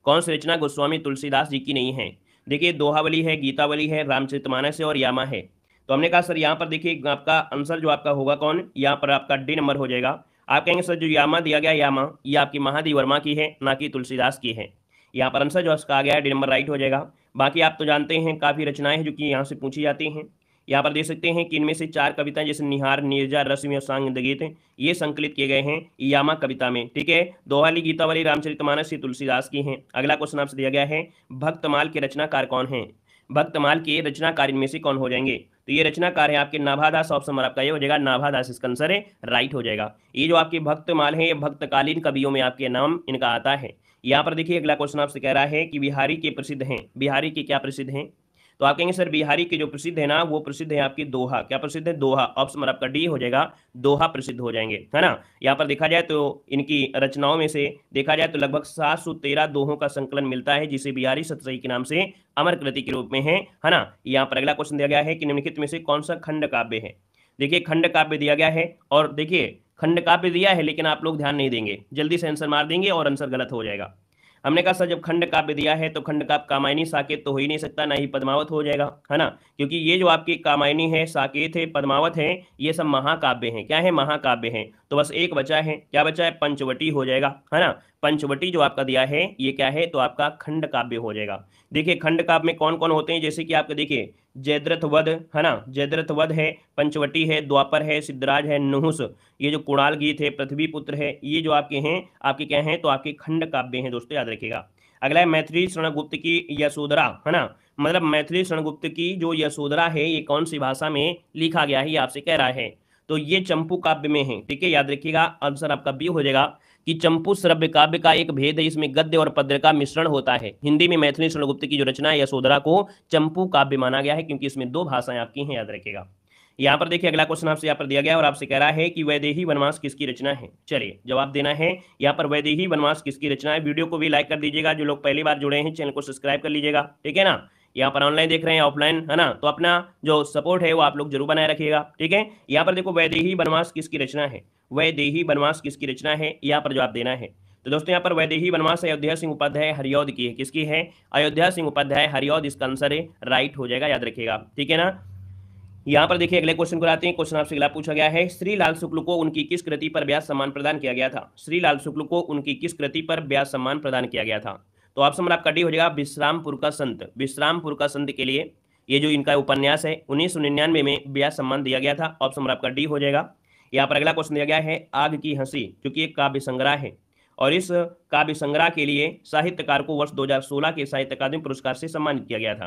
कौन सी रचना गोस्वामी तुलसीदास जी की नहीं है देखिए दोहावली है गीतावली है रामचरित है और यामा है तो हमने कहा सर यहाँ पर देखिए आपका आंसर जो आपका होगा कौन यहाँ पर आपका डी नंबर हो जाएगा आप कहेंगे सर जो यामा दिया गया यामा ये आपकी महादेव वर्मा की है ना कि तुलसीदास की है यहाँ पर आंसर जो इसका आ गया है डी नंबर राइट हो जाएगा बाकी आप तो जानते हैं काफ़ी रचनाएं हैं जो कि यहाँ से पूछी जाती हैं यहाँ पर देख सकते हैं कि इनमें से चार कविताएं जैसे निहार निर्जा रश्मि और सांग ये संकलित किए गए हैं यामा कविता में ठीक है दोहाली गीतावली रामचरितमानस मानस तुलसीदास की हैं अगला क्वेश्चन आपसे दिया गया है भक्तमाल के रचनाकार कौन है भक्तमाल के रचनाकार इनमें से कौन हो जाएंगे तो ये रचनाकार है आपके नाभादास ऑप्शन नंबर आपका ये हो जाएगा नाभादास इसका आंसर है राइट हो जाएगा ये जो आपके भक्तमाल है ये भक्तकालीन कवियों में आपके नाम इनका आता है यहाँ पर देखिए अगला क्वेश्चन आपसे कह रहा है कि बिहारी के प्रसिद्ध हैं बिहारी के क्या प्रसिद्ध हैं तो आप कहेंगे सर बिहारी के जो प्रसिद्ध है ना वो प्रसिद्ध है आपकी दोहा क्या प्रसिद्ध है दोहा ऑप्शन नंबर आपका डी हो जाएगा दोहा प्रसिद्ध हो जाएंगे है ना यहाँ पर देखा जाए तो इनकी रचनाओं में से देखा जाए तो लगभग सात सौ तेरह दोहों का संकलन मिलता है जिसे बिहारी सतसई के नाम से अमर कृति के रूप में है है ना यहाँ पर अगला क्वेश्चन दिया गया है कि निम्नलिखित में से कौन सा खंड काव्य है देखिए खंड काव्य दिया गया है और देखिए खंड का पे दिया है लेकिन आप लोग ध्यान नहीं देंगे जल्दी से आंसर मार देंगे और आंसर गलत हो जाएगा हमने कहा सर जब खंड काव्य दिया है तो खंड काप कामायनी साकेत तो हो ही नहीं सकता ना ही पद्मावत हो जाएगा है ना क्योंकि ये जो आपकी कामायनी है साकेत है पद्मावत है ये सब महाकाव्य हैं क्या है महाकाव्य हैं तो बस एक बचा है क्या बचा है पंचवटी हो जाएगा है ना पंचवटी जो आपका दिया है ये क्या है तो आपका खंड काव्य हो जाएगा देखिए खंड काव्य में कौन कौन होते हैं जैसे कि आपका देखिए जयद्रथ वध है ना जयद्रथ वध है पंचवटी है द्वापर है सिद्धराज है नहुस ये जो कुणाल गीत है पृथ्वी पुत्र है ये जो आपके हैं आपके क्या है तो आपके खंड काव्य है दोस्तों याद रखेगा अगला है मैथिली शरणगुप्त की यशोधरा है ना मतलब मैथिली शरणगुप्त की जो यशोधरा है ये कौन सी भाषा में लिखा गया है ये आपसे कह रहा है तो ये चंपू काव्य में है ठीक है याद रखिएगा आंसर आपका बी हो जाएगा कि चंपू श्रव्य काव्य का एक भेद है इसमें गद्य और पद्य का मिश्रण होता है हिंदी में मैथिली स्वर्णगुप्त की जो रचना है यशोधरा को चंपू काव्य माना गया है क्योंकि इसमें दो भाषाएं आपकी हैं याद रखिएगा यहाँ पर देखिए अगला क्वेश्चन आपसे यहाँ पर दिया गया और आपसे कह रहा है कि वैदेही वनवास किसकी रचना है चलिए जवाब देना है यहाँ पर वैदेही वनवास किसकी रचना है वीडियो को भी लाइक कर दीजिएगा जो लोग पहली बार जुड़े हैं चैनल को सब्सक्राइब कर लीजिएगा ठीक है ना यहाँ पर ऑनलाइन देख रहे हैं ऑफलाइन है ना तो अपना जो सपोर्ट है वो आप लोग जरूर बनाए रखिएगा ठीक है यहाँ पर देखो वैदेही बनवास किसकी रचना है वैदेही बनवास किसकी रचना है यहाँ पर जवाब देना है तो दोस्तों यहाँ पर वैदेही बनवास अयोध्या सिंह उपाध्याय हरियोध की है किसकी है अयोध्या सिंह उपाध्याय हरियोध इसका आंसर है राइट हो जाएगा याद रखिएगा ठीक है ना यहाँ पर देखिए अगले क्वेश्चन को आते हैं क्वेश्चन आपसे अगला पूछा गया है श्री लाल शुक्ल को उनकी किस कृति पर ब्याज सम्मान प्रदान किया गया था श्री लाल शुक्ल को उनकी किस कृति पर ब्याज सम्मान प्रदान किया गया था तो ऑप्शन नंबर आपका डी हो जाएगा विश्रामपुर का संत विश्रामपुर का संत के लिए ये जो इनका उपन्यास है उन्नीस सौ निन्यानवे में ब्याह सम्मान दिया गया था ऑप्शन नंबर आपका डी हो जाएगा यहाँ पर अगला क्वेश्चन दिया गया है आग की हंसी क्योंकि एक काव्य संग्रह है और इस काव्य संग्रह के लिए साहित्यकार को वर्ष 2016 के साहित्य अकादमी पुरस्कार से सम्मानित किया गया था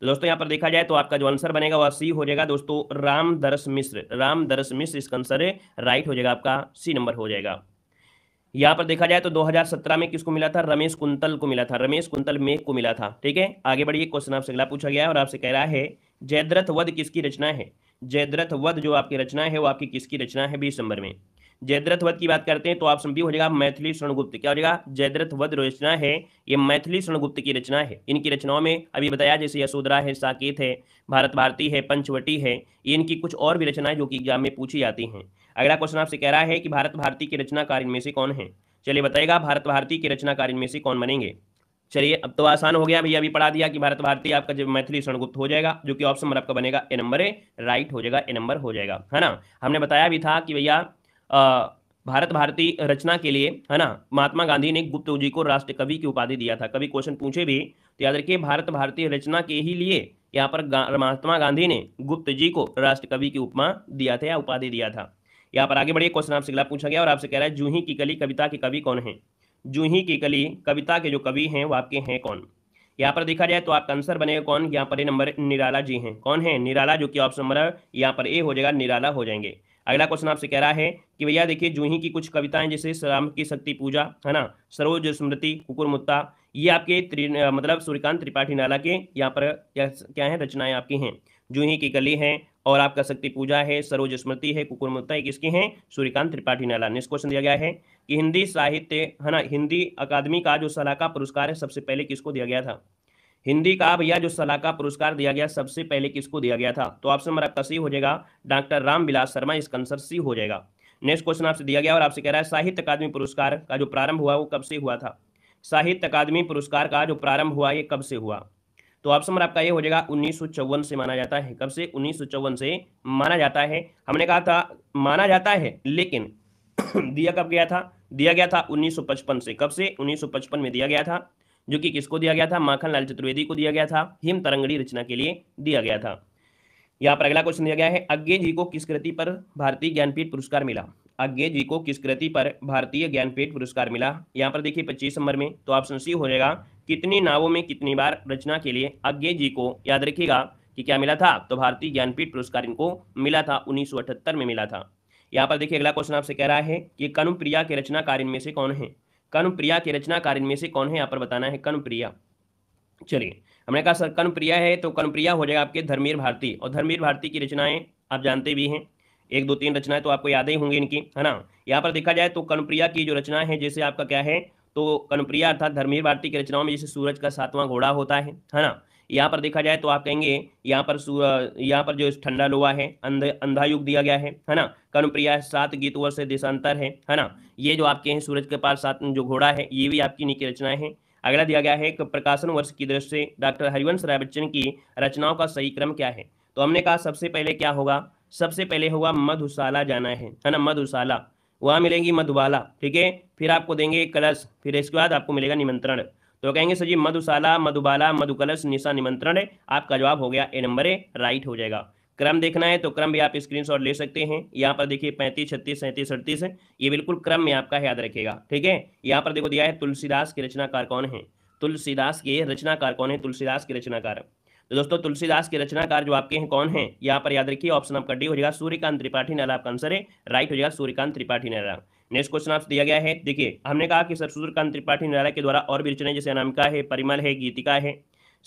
तो दोस्तों यहाँ पर देखा जाए तो आपका जो आंसर बनेगा वह सी हो जाएगा दोस्तों राम दरस मिश्र राम दरस मिश्र इसका आंसर राइट हो जाएगा आपका सी नंबर हो जाएगा यहाँ पर देखा जाए तो 2017 में किसको मिला था रमेश कुंतल को मिला था रमेश कुंतल मेघ को मिला था ठीक है आगे बढ़िए क्वेश्चन आपसे अगला पूछा गया है और आपसे कह रहा है जयद्रथ वध किसकी रचना है जयद्रथ वध जो आपकी रचना है वो आपकी किसकी रचना है बीस नंबर में जयद्रथ वध की बात करते हैं तो ऑप्शन बी हो जाएगा मैथिली स्वर्णगुप्त क्या हो जाएगा जयद्रथ वध रचना है ये मैथिली स्वर्णगुप्त की रचना है इनकी रचनाओं में अभी बताया जैसे यशोधरा है साकेत है भारत भारती है पंचवटी है इनकी कुछ और भी रचनाएं जो कि एग्जाम में पूछी जाती हैं अगला क्वेश्चन आपसे कह रहा है कि भारत भारती के रचनाकार इनमें से कौन है चलिए बताएगा भारत भारती के रचनाकार इनमें से कौन बनेंगे चलिए अब तो आसान हो गया भैया अभी पढ़ा दिया कि भारत भारती आपका जब मैथिली स्वर्णगुप्त हो जाएगा जो कि ऑप्शन नंबर आपका बनेगा ए नंबर है राइट हो जाएगा ए नंबर हो जाएगा है ना हमने बताया भी था कि भैया भारत भारती रचना के लिए है ना महात्मा गांधी ने गुप्त जी को राष्ट्र कवि की उपाधि दिया था कभी क्वेश्चन पूछे भी तो याद रखिए भारत भारतीय रचना के ही लिए यहाँ पर गा, महात्मा गांधी ने गुप्त जी को राष्ट्र कवि की उपमा दिया था या उपाधि दिया था यहाँ पर आगे बढ़िए क्वेश्चन आपसे अगला पूछा गया और आपसे कह रहा है जूही की कली कविता के कवि कौन है जूही की कली कविता के जो कवि हैं वो आपके हैं कौन यहाँ पर देखा जाए तो आपका आंसर बनेगा कौन यहाँ पर नंबर निराला जी हैं कौन है निराला जो कि ऑप्शन नंबर यहाँ पर ए हो जाएगा निराला हो जाएंगे अगला क्वेश्चन आपसे कह रहा है कि भैया देखिए जूही की कुछ कविताएं जैसे राम की शक्ति पूजा है ना सरोज स्मृति कुकुर मुत्ता ये आपके मतलब सूर्यकांत त्रिपाठी नाला के यहाँ पर क्या है रचनाएं आपकी हैं जूही की गली है और आपका शक्ति पूजा है सरोज स्मृति है कुकुरमुत्ता किसकी है सूर्यकांत त्रिपाठी नाला नेक्स्ट क्वेश्चन दिया गया है कि हिंदी साहित्य है ना हिंदी अकादमी का जो सलाहकार पुरस्कार है सबसे पहले किसको दिया गया था हिंदी का भैया जो सलाह का पुरस्कार दिया गया सबसे पहले किसको दिया गया था तो ऑप्शन हमारा कसी हो जाएगा डॉक्टर राम बिलास शर्मा इसका आंसर सी हो जाएगा नेक्स्ट क्वेश्चन आपसे दिया गया और आपसे कह रहा है साहित्य अकादमी पुरस्कार का जो प्रारंभ हुआ वो कब से हुआ था साहित्य अकादमी पुरस्कार का जो प्रारंभ हुआ ये कब से हुआ तो ऑप्शन नंबर आपका ये हो जाएगा उन्नीस से माना जाता है कब से उन्नीस से माना जाता है हमने कहा था माना जाता है लेकिन दिया कब गया था दिया गया था 1955 से कब से 1955 में दिया गया था जो कि किसको दिया गया था माखन लाल चतुर्वेदी को दिया गया था हिम तरंगड़ी रचना के लिए दिया गया था यहाँ पर अगला क्वेश्चन दिया गया है अज्ञे जी को किस कृति पर भारतीय ज्ञानपीठ पुरस्कार मिला अज्ञे जी को किस कृति पर भारतीय ज्ञानपीठ पुरस्कार मिला यहाँ पर देखिए पच्चीस नंबर में तो ऑप्शन सी हो जाएगा कितनी नावों में कितनी बार रचना के लिए अज्ञे जी को याद रखिएगा कि क्या मिला था तो भारतीय ज्ञानपीठ पुरस्कार इनको मिला था उन्नीस में मिला था यहाँ पर देखिए अगला क्वेश्चन आपसे कह रहा है कि कनुप्रिया के कार्य में से कौन है कर्णप्रिया के रचनाकार इनमें से कौन है यहाँ पर बताना है कर्णप्रिया चलिए हमने कहा सर कर्णप्रिया है तो कर्णप्रिया हो जाएगा आपके धर्मीर भारती और धर्मीर भारती की रचनाएं आप जानते भी हैं एक दो तीन रचनाएं तो आपको याद ही होंगी इनकी है ना यहाँ पर देखा जाए तो कर्णप्रिया की जो रचना है जैसे आपका क्या है तो कर्णप्रिया अर्थात धर्मीर भारती की रचनाओं में जैसे सूरज का सातवां घोड़ा होता है है ना यहाँ पर देखा जाए तो आप कहेंगे यहाँ पर यहाँ पर जो ठंडा लोहा है अंध अंधा युग दिया गया है है ना कर्मप्रिया सात गीत वर्ष देशांतर है है ना ये जो आपके हैं सूरज के पास सात जो घोड़ा है ये भी आपकी नीचे रचनाएं हैं अगला दिया गया है कि प्रकाशन वर्ष की दृष्टि से डॉक्टर हरिवंश राय बच्चन की रचनाओं का सही क्रम क्या है तो हमने कहा सबसे पहले क्या होगा सबसे पहले होगा मधुशाला जाना है है ना मधुशाला वहाँ मिलेंगी मधुबाला ठीक है फिर आपको देंगे कलश फिर इसके बाद आपको मिलेगा निमंत्रण तो कहेंगे सर जी मधुशाला मधुबाला मधुकलश निशा निमंत्रण है आपका जवाब हो गया ए नंबर है राइट हो जाएगा क्रम देखना है तो क्रम भी आप स्क्रीनशॉट ले सकते हैं यहाँ पर देखिए पैंतीस छत्तीस सैंतीस अड़तीस है ये बिल्कुल क्रम में आपका याद रखेगा ठीक है यहाँ पर देखो दिया है तुलसीदास के रचनाकार कौन है तुलसीदास के रचनाकार कौन है तुलसीदास के रचनाकार तो दोस्तों तुलसीदास के रचनाकार जो आपके हैं कौन है यहाँ पर याद रखिए ऑप्शन आपका डी हो जाएगा सूर्यकांत त्रिपाठी नाला आपका आंसर है राइट हो जाएगा सूर्यकांत त्रिपाठी नाला नेक्स्ट क्वेश्चन आपसे दिया गया है देखिए हमने कहा कि सर त्रिपाठी निराला के द्वारा और भी रचना जैसे अनामिका है परिमल है गीतिका है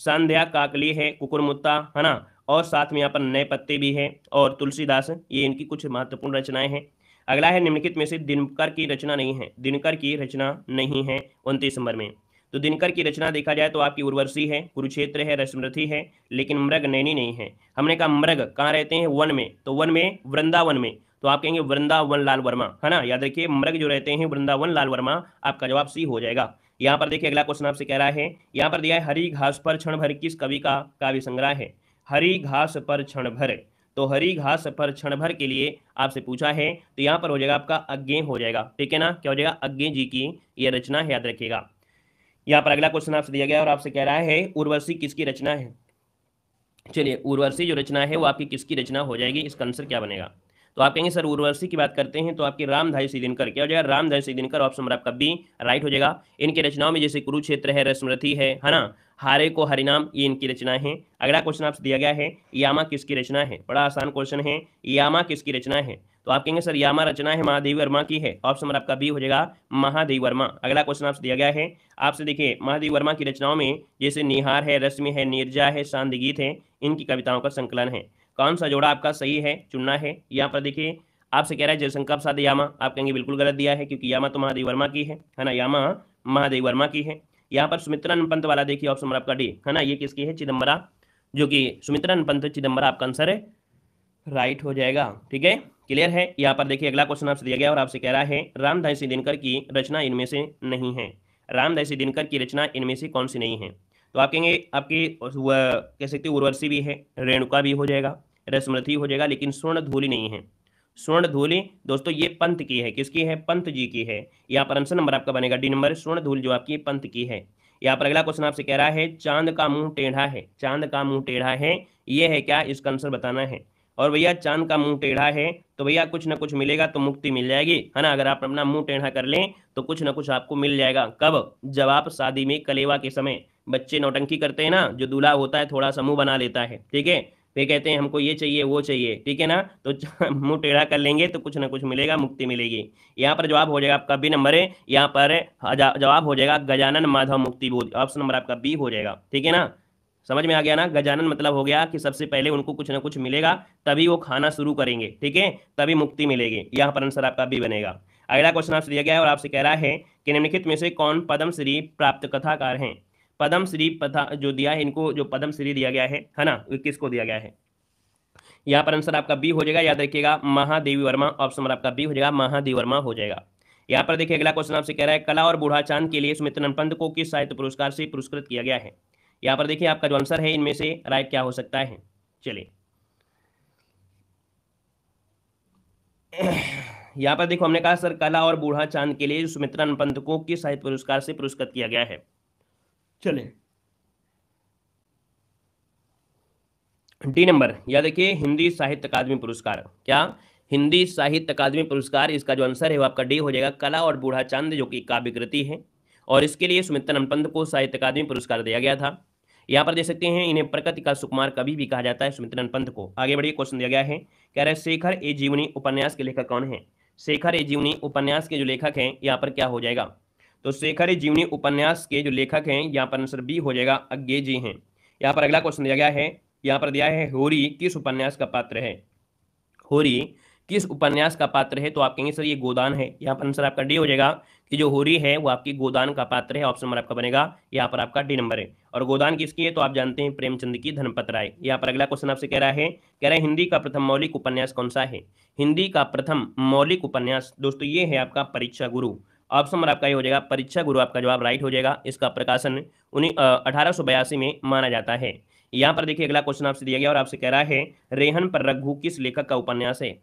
संध्या काकली है कुकुरमुत्ता है ना और साथ में यहाँ पर नए पत्ते भी हैं और तुलसीदास ये इनकी कुछ महत्वपूर्ण रचनाएं हैं अगला है निम्नलिखित में से दिनकर की रचना नहीं है दिनकर की रचना नहीं है उनतीस नंबर में तो दिनकर की रचना देखा जाए तो आपकी उर्वर्षी है कुरुक्षेत्र है रसमृति है लेकिन मृग नैनी नहीं है हमने कहा मृग कहाँ रहते हैं वन में तो वन में वृंदावन में तो आप कहेंगे वृंदावन लाल वर्मा है ना याद रखिए मृग जो रहते हैं वृंदावन लाल वर्मा आपका जवाब सी हो जाएगा यहाँ पर देखिए अगला क्वेश्चन आपसे कह रहा है यहाँ पर दिया है हरी घास पर क्षण भर किस कवि का काव्य संग्रह है हरी घास पर क्षण भर तो हरी घास पर क्षण भर के लिए आपसे पूछा है तो यहाँ पर हो जाएगा आपका अज्ञे हो जाएगा ठीक है ना क्या हो जाएगा अज्ञे जी की यह रचना है याद रखिएगा यहाँ पर अगला क्वेश्चन आपसे दिया गया और आपसे कह रहा है उर्वशी किसकी रचना है चलिए उर्वशी जो रचना है वो आपकी किसकी रचना हो जाएगी इसका आंसर क्या बनेगा तो आप कहेंगे सर उर्वशी की बात करते हैं तो आपके रामधाई दिनकर क्या हो जाएगा रामधाई दिनकर ऑप्शन नंबर आपका बी राइट हो जाएगा इनकी रचनाओं में जैसे कुरुक्षेत्र है रसमृति है है ना हारे को हरिनाम ये इनकी रचना है अगला क्वेश्चन आपसे दिया गया है यामा किसकी रचना है बड़ा आसान क्वेश्चन है यामा किसकी रचना है तो आप कहेंगे सर यामा रचना है महादेवी वर्मा की है ऑप्शन नंबर आपका बी हो जाएगा महादेवी वर्मा अगला क्वेश्चन आपसे दिया गया है आपसे देखिए महादेवी वर्मा की रचनाओं में जैसे निहार है रश्मि है निर्जा है शांति गीत है इनकी कविताओं का संकलन है कौन सा जोड़ा आपका सही है चुनना है यहाँ पर देखिए आपसे कह रहा है जयशंकर प्रसाद यामा आप कहेंगे बिल्कुल गलत दिया है क्योंकि यामा तो महादेव वर्मा की है है ना यामा महादेव वर्मा की है यहाँ पर सुमित्रन पंत वाला देखिए ऑप्शन नंबर आपका डी है ना ये किसकी है चिदम्बरा जो कि सुमित्रन पंत चिदम्बरा आपका आंसर है राइट हो जाएगा ठीक है क्लियर है यहाँ पर देखिए अगला क्वेश्चन आपसे दिया गया और आपसे कह रहा है रामधाई दिनकर की रचना इनमें से नहीं है रामधाई दिनकर की रचना इनमें से कौन सी नहीं है तो आप कहेंगे आपकी कह सकते उर्वशी भी है रेणुका भी हो जाएगा रसमृति हो जाएगा लेकिन स्वर्ण धूलि नहीं है स्वर्ण धूलि दोस्तों ये पंथ की है किसकी है पंथ जी की है यहाँ पर आंसर नंबर आपका बनेगा डी नंबर स्वर्ण धूल जो आपकी पंथ की है यहाँ पर अगला क्वेश्चन आपसे कह रहा है चांद का मुंह टेढ़ा है चांद का मुंह टेढ़ा है ये है क्या इसका आंसर बताना है और भैया चांद का मुंह टेढ़ा है तो भैया कुछ ना कुछ मिलेगा तो मुक्ति मिल जाएगी है ना अगर आप अपना मुंह टेढ़ा कर लें तो कुछ ना कुछ आपको मिल जाएगा कब जब आप शादी में कलेवा के समय बच्चे नौटंकी करते हैं ना जो दूल्हा होता है थोड़ा सा मुंह बना लेता है ठीक है फिर कहते हैं हमको ये चाहिए वो चाहिए ठीक है ना तो मुंह टेढ़ा कर लेंगे तो कुछ ना कुछ मिलेगा मुक्ति मिलेगी यहाँ पर जवाब हो जाएगा आपका बी नंबर है यहाँ पर हाँ, जवाब हो जाएगा गजानन माधव मुक्ति बोध ऑप्शन नंबर आपका बी हो जाएगा ठीक है ना समझ में आ गया ना गजानन मतलब हो गया कि सबसे पहले उनको कुछ ना कुछ मिलेगा तभी वो खाना शुरू करेंगे ठीक है तभी मुक्ति मिलेगी यहाँ पर आंसर आपका बी बनेगा अगला क्वेश्चन आपसे दिया गया है और आपसे कह रहा है कि निम्नलिखित में से कौन पद्म श्री प्राप्त कथाकार हैं पदम श्री पथा जो दिया है इनको जो पदम श्री दिया गया है है ना किसको दिया गया है यहाँ पर आंसर आपका बी हो जाएगा याद रखिएगा महादेवी वर्मा ऑप्शन नंबर आपका बी हो जाएगा महादेव वर्मा हो जाएगा यहाँ पर देखिए अगला क्वेश्चन आपसे कह रहा है कला और बूढ़ा चांद के लिए सुमित्र पंत को किस साहित्य पुरस्कार से पुरस्कृत किया गया है यहाँ पर देखिए आपका जो आंसर है इनमें से राइट क्या हो सकता है चलिए यहाँ पर देखो हमने कहा सर कला और बूढ़ा चांद के लिए सुमित्रा पंत को किस साहित्य पुरस्कार से पुरस्कृत किया गया है चले डी नंबर या देखिए हिंदी साहित्य अकादमी पुरस्कार क्या हिंदी साहित्य अकादमी पुरस्कार इसका जो आंसर है वो आपका डी हो जाएगा कला और बूढ़ा चांद जो कि काव्य कृति है और इसके लिए सुमित्र अनुपंत को साहित्य अकादमी पुरस्कार दिया गया था यहाँ पर देख सकते हैं इन्हें प्रकृति का सुकुमार कवि भी कहा जाता है सुमित्रन पंत को आगे बढ़िए क्वेश्चन दिया गया है कह रहे शेखर ए जीवनी उपन्यास के लेखक कौन है शेखर ए जीवनी उपन्यास के जो लेखक हैं यहाँ पर क्या हो जाएगा तो शेखर जीवनी उपन्यास के जो लेखक हैं यहाँ पर आंसर बी हो जाएगा अज्ञे जी हैं यहाँ पर अगला क्वेश्चन दिया गया है यहाँ पर दिया है होरी किस उपन्यास का पात्र है होरी किस उपन्यास का पात्र है तो आप कहेंगे सर ये गोदान है यहाँ पर आंसर आपका डी हो जाएगा कि जो होरी है वो आपकी गोदान का पात्र है ऑप्शन नंबर आपका बनेगा यहाँ पर आपका डी नंबर है और गोदान किसकी है तो आप जानते हैं प्रेमचंद की धनपत राय यहाँ पर अगला क्वेश्चन आपसे कह रहा है कह रहा है हिंदी का प्रथम मौलिक उपन्यास कौन सा है हिंदी का प्रथम मौलिक उपन्यास दोस्तों ये है आपका परीक्षा गुरु ऑप्शन नंबर आपका ये हो जाएगा परीक्षा गुरु आपका जवाब राइट हो जाएगा इसका प्रकाशन उन्हीं अठारह में माना जाता है यहाँ पर देखिए अगला क्वेश्चन आपसे दिया गया और आपसे कह रहा है रेहन पर रघु किस लेखक का उपन्यास है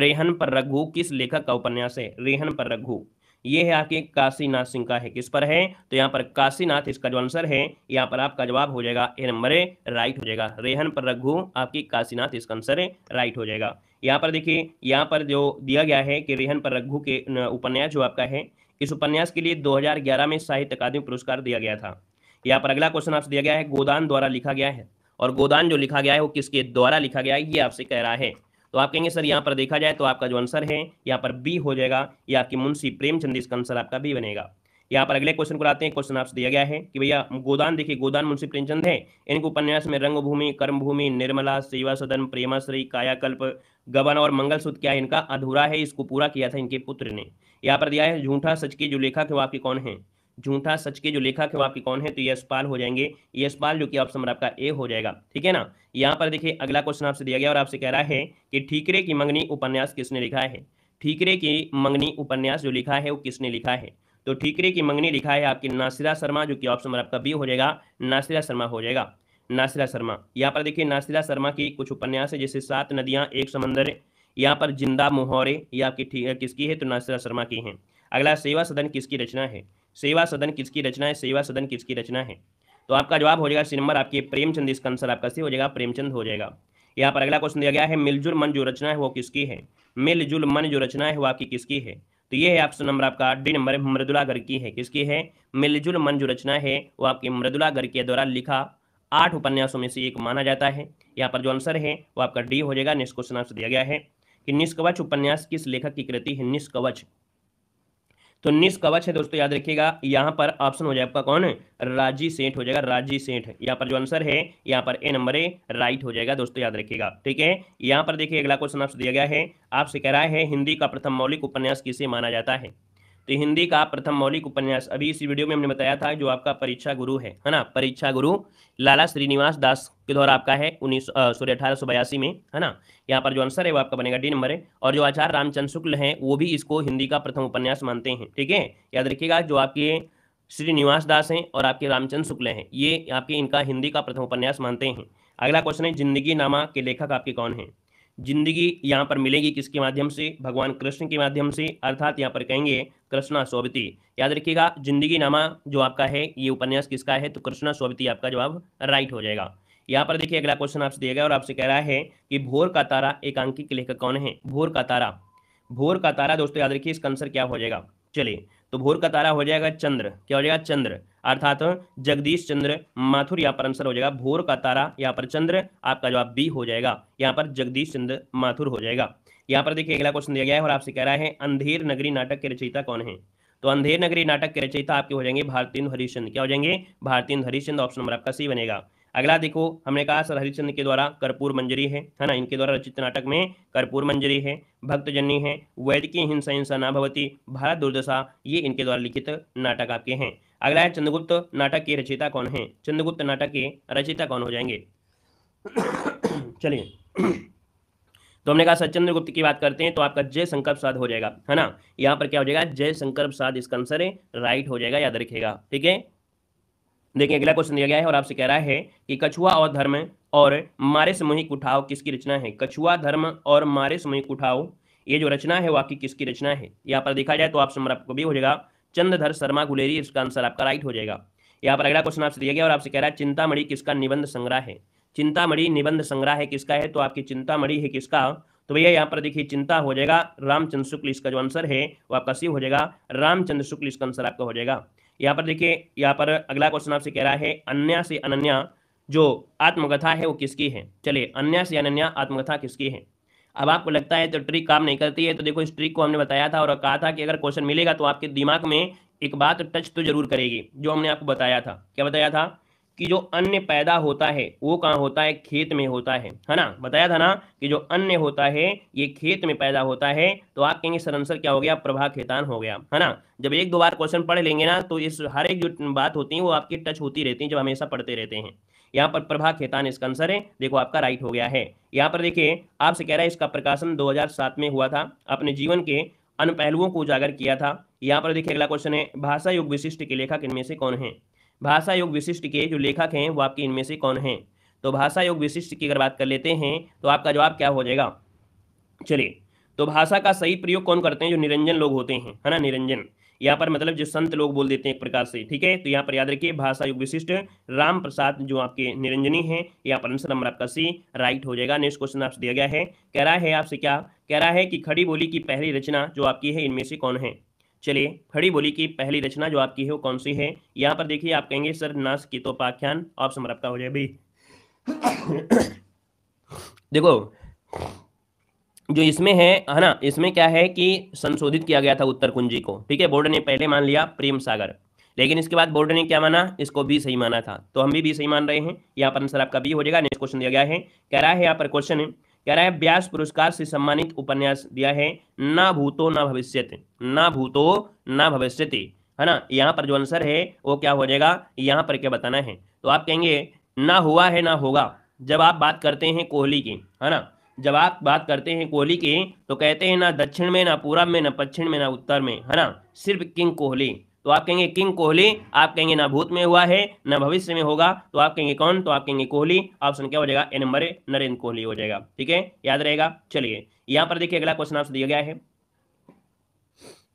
रेहन पर रघु किस लेखक का उपन्यास है रेहन पर रघु ये है आपके काशीनाथ सिंह का है किस पर है तो यहाँ पर काशीनाथ इसका जो आंसर है यहाँ पर आपका जवाब हो जाएगा ए नंबर राइट हो जाएगा रेहन पर रघु आपकी काशीनाथ इसका आंसर राइट हो जाएगा यहाँ पर देखिए यहाँ पर जो दिया गया है कि रेहन पर रघु के उपन्यास जो आपका है इस उपन्यास के लिए 2011 में साहित्य अकादमी पुरस्कार दिया गया था यहाँ पर अगला क्वेश्चन आपसे दिया गया है गोदान द्वारा लिखा गया है और गोदान जो लिखा गया है वो किसके द्वारा लिखा गया है ये आपसे कह रहा है तो आप कहेंगे सर यहाँ पर देखा जाए तो आपका जो आंसर है यहाँ पर बी हो जाएगा या आपकी मुंशी प्रेमचंद इसका आंसर आपका बी बनेगा यहाँ पर अगले क्वेश्चन को आते हैं क्वेश्चन आपसे दिया गया है कि भैया गोदान देखिए गोदान मुंशी प्रेमचंद है इनके उपन्यास में रंगभूमि कर्मभूमि निर्मला सेवा सदन प्रेमाश्री कायाकल्प गबन और मंगलसूत्र क्या है इनका अधूरा है इसको पूरा किया था इनके पुत्र ने यहाँ पर दिया है झूठा सच की जो लेखक है वो आपके कौन है झूठा सच के जो लेखक है वो आपके कौन है तो यशपाल हो जाएंगे यशपाल जो कि ऑप्शन नंबर आपका ए हो जाएगा ठीक है ना यहाँ पर देखिए अगला क्वेश्चन आपसे दिया गया और आपसे कह रहा है कि ठीकरे की मंगनी उपन्यास किसने लिखा है ठीकरे की मंगनी उपन्यास जो लिखा है वो किसने लिखा है तो ठीकरे की मंगनी लिखा है आपकी नासिरा शर्मा जो कि ऑप्शन नंबर आपका बी हो जाएगा नासिरा शर्मा हो जाएगा नासिरा शर्मा यहाँ पर देखिए नासिरा शर्मा की कुछ उपन्यास है जैसे सात नदियाँ एक समंदर यहाँ पर जिंदा मोहरे ये आपकी किसकी है तो नासिरा शर्मा की है अगला सेवा सदन किसकी रचना है सेवा सदन किसकी रचना है सेवा सदन किसकी रचना है तो आपका जवाब हो जाएगा सी नंबर आपके प्रेमचंद इसका आंसर आपका सी हो जाएगा प्रेमचंद हो जाएगा यहाँ पर अगला क्वेश्चन दिया गया है मिलजुल मन जो रचना है वो किसकी है मिलजुल मन जो रचना है वो आपकी किसकी है तो ये है ऑप्शन नंबर आपका डी नंबर मृदुला गर्ग की है किसकी है मिलजुल मन जो रचना है वो आपकी मृदुला गर्ग के द्वारा लिखा आठ उपन्यासों में से एक माना जाता है यहाँ पर जो आंसर है वो आपका डी हो जाएगा नेक्स्ट क्वेश्चन आपसे दिया गया है कि निष्कवच उपन्यास किस लेखक की कृति है निष्कवच तो निष्कवच है दोस्तों याद रखिएगा यहाँ पर ऑप्शन हो जाए आपका कौन है राजी सेठ हो जाएगा राजी सेठ यहाँ पर जो आंसर है यहाँ पर ए नंबर ए राइट हो जाएगा दोस्तों याद रखिएगा ठीक है यहाँ पर देखिए अगला क्वेश्चन आपसे दिया गया है आपसे कह रहा है हिंदी का प्रथम मौलिक उपन्यास किसे माना जाता है तो हिंदी का प्रथम मौलिक उपन्यास अभी इस वीडियो में हमने बताया था जो आपका परीक्षा गुरु है है ना परीक्षा गुरु लाला श्रीनिवास दास के द्वारा आपका है उन्नीस सॉरी अठारह में है ना यहाँ पर जो आंसर है वो आपका बनेगा डी नंबर है और जो आचार्य रामचंद्र शुक्ल है वो भी इसको हिंदी का प्रथम उपन्यास मानते हैं ठीक है याद रखिएगा जो आपके श्रीनिवास दास हैं और आपके रामचंद्र शुक्ल हैं ये आपके इनका हिंदी का प्रथम उपन्यास मानते हैं अगला क्वेश्चन है जिंदगी नामा के लेखक आपके कौन हैं जिंदगी यहाँ पर मिलेगी किसके माध्यम से भगवान कृष्ण के माध्यम से अर्थात यहाँ पर कहेंगे कृष्णा सोबती याद रखिएगा जिंदगी नामा जो आपका है ये उपन्यास किसका है तो कृष्णा सोबती आपका जवाब राइट हो जाएगा यहाँ पर देखिए अगला क्वेश्चन आपसे दिया गया और आपसे कह रहा है कि भोर का तारा एकांकी के लेखक कौन है भोर का तारा भोर का तारा दोस्तों याद रखिए इसका आंसर क्या हो जाएगा चलिए तो भोर का तारा हो जाएगा चंद्र क्या हो जाएगा चंद्र अर्थात जगदीश चंद्र माथुर यहाँ पर आंसर हो जाएगा भोर का तारा यहाँ पर चंद्र आपका जवाब बी हो जाएगा यहाँ पर जगदीश चंद्र माथुर हो जाएगा यहाँ पर देखिए अगला क्वेश्चन दिया गया है और आपसे कह रहा है अंधेर नगरी नाटक के रचयिता कौन है तो अंधेर नगरी नाटक के रचयिता आपके हो जाएंगे भारतीय हरिश्चंद क्या हो जाएंगे भारतीय हरिश्चंद ऑप्शन नंबर आपका सी बनेगा अगला देखो हमने कहा सर हरिचंद के द्वारा कर्पूर मंजरी है है ना इनके द्वारा रचित नाटक में कर्पूर मंजरी है भक्तजनी है वैद्य की हिंसा हिंसा ना भवती भारत दुर्दशा ये इनके द्वारा लिखित नाटक आपके हैं अगला है चंद्रगुप्त नाटक के रचयिता कौन है चंद्रगुप्त नाटक के रचयिता कौन हो जाएंगे चलिए तो हमने कहा सर चंद्रगुप्त की बात करते हैं तो आपका जय संकल्प साध हो जाएगा है ना यहाँ पर क्या हो जाएगा जय संकल्प साध इसका आंसर है राइट हो जाएगा याद रखेगा ठीक है देखिए अगला क्वेश्चन दिया गया है और आपसे कह रहा है कि कछुआ और धर्म और मारे समूहिक उठाव किसकी रचना है कछुआ धर्म और मारे समूहिक उठाव ये जो रचना है वो आपकी किसकी रचना है यहाँ पर देखा जाए तो समर आपको भी हो जाएगा चंद्रधर शर्मा गुलेरी इसका आंसर आपका राइट हो जाएगा यहाँ पर अगला क्वेश्चन आपसे दिया गया और आपसे कह रहा है चिंतामढ़ी किसका निबंध संग्रह है चिंतामढ़ी निबंध संग्रह है किसका है तो आपकी चिंतामढ़ी है किसका तो भैया यहाँ पर देखिए चिंता हो जाएगा रामचंद्र शुक्ल इसका जो आंसर है वो आपका सी हो जाएगा रामचंद्र शुक्ल इसका आंसर आपका हो जाएगा यहाँ पर देखिए यहाँ पर अगला क्वेश्चन आपसे कह रहा है अन्य से अनन्या जो आत्मकथा है वो किसकी है चलिए अन्य से अनन्या आत्मकथा किसकी है अब आपको लगता है तो ट्रिक काम नहीं करती है तो देखो इस ट्रिक को हमने बताया था और कहा था कि अगर क्वेश्चन मिलेगा तो आपके दिमाग में एक बात टच तो जरूर करेगी जो हमने आपको बताया था क्या बताया था कि जो अन्य पैदा होता है वो कहाँ होता है खेत में होता है है ना बताया था ना कि जो अन्य होता है ये खेत में पैदा होता है तो आप कहेंगे सर आंसर क्या हो गया प्रभा खेतान हो गया है ना जब एक दो बार क्वेश्चन पढ़ लेंगे ना तो इस हर एक जो बात होती है वो आपकी टच होती रहती है जब हमेशा पढ़ते रहते हैं यहाँ पर प्रभा खेतान इसका आंसर है देखो आपका राइट हो गया है यहाँ पर देखिए आपसे कह रहा है इसका प्रकाशन 2007 में हुआ था अपने जीवन के अन्य पहलुओं को उजागर किया था यहाँ पर देखिए अगला क्वेश्चन है भाषा युग विशिष्ट के लेखक इनमें से कौन है भाषा योग विशिष्ट के जो लेखक हैं वो आपके इनमें से कौन हैं तो भाषा योग विशिष्ट की अगर बात कर लेते हैं तो आपका जवाब क्या हो जाएगा चलिए तो भाषा का सही प्रयोग कौन करते हैं जो निरंजन लोग होते हैं है ना निरंजन यहाँ पर मतलब जो संत लोग बोल देते हैं एक प्रकार से ठीक है तो यहाँ पर याद रखिए भाषा युग विशिष्ट राम प्रसाद जो आपके निरंजनी है यहाँ पर आंसर नंबर आपका सी राइट हो जाएगा नेक्स्ट क्वेश्चन आपसे दिया गया है कह रहा है आपसे क्या कह रहा है कि खड़ी बोली की पहली रचना जो आपकी है इनमें से कौन है चलिए खड़ी बोली की पहली रचना जो आपकी है वो कौन सी है यहाँ पर देखिए आप कहेंगे सर नास की तो पाख्यान आप आपका हो जाए भी देखो जो इसमें है है ना इसमें क्या है कि संशोधित किया गया था उत्तर कुंजी को ठीक है बोर्ड ने पहले मान लिया प्रेम सागर लेकिन इसके बाद बोर्ड ने क्या माना इसको बी सही माना था तो हम भी बी सही मान रहे हैं यहाँ पर आंसर आपका बी हो जाएगा नेक्स्ट क्वेश्चन दिया गया है कह रहा है यहाँ पर क्वेश्चन कह रहा है व्यास पुरस्कार से सम्मानित उपन्यास दिया है ना भूतो ना भविष्य ना भूतो ना भविष्य है ना यहाँ पर जो आंसर है वो क्या हो जाएगा यहाँ पर क्या बताना है तो आप कहेंगे ना हुआ है ना होगा जब आप बात करते हैं कोहली की है ना जब आप बात करते हैं कोहली की तो कहते हैं ना दक्षिण में ना पूरब में ना पश्चिम में ना उत्तर में है ना सिर्फ किंग कोहली तो आप कहेंगे किंग कोहली आप कहेंगे ना भूत में हुआ है ना भविष्य में होगा तो आप कहेंगे कौन तो आप कहेंगे कोहली ऑप्शन क्या हो जाएगा ए नंबर नरेंद्र कोहली हो जाएगा ठीक है याद रहेगा चलिए यहाँ पर देखिए अगला क्वेश्चन आपसे दिया गया है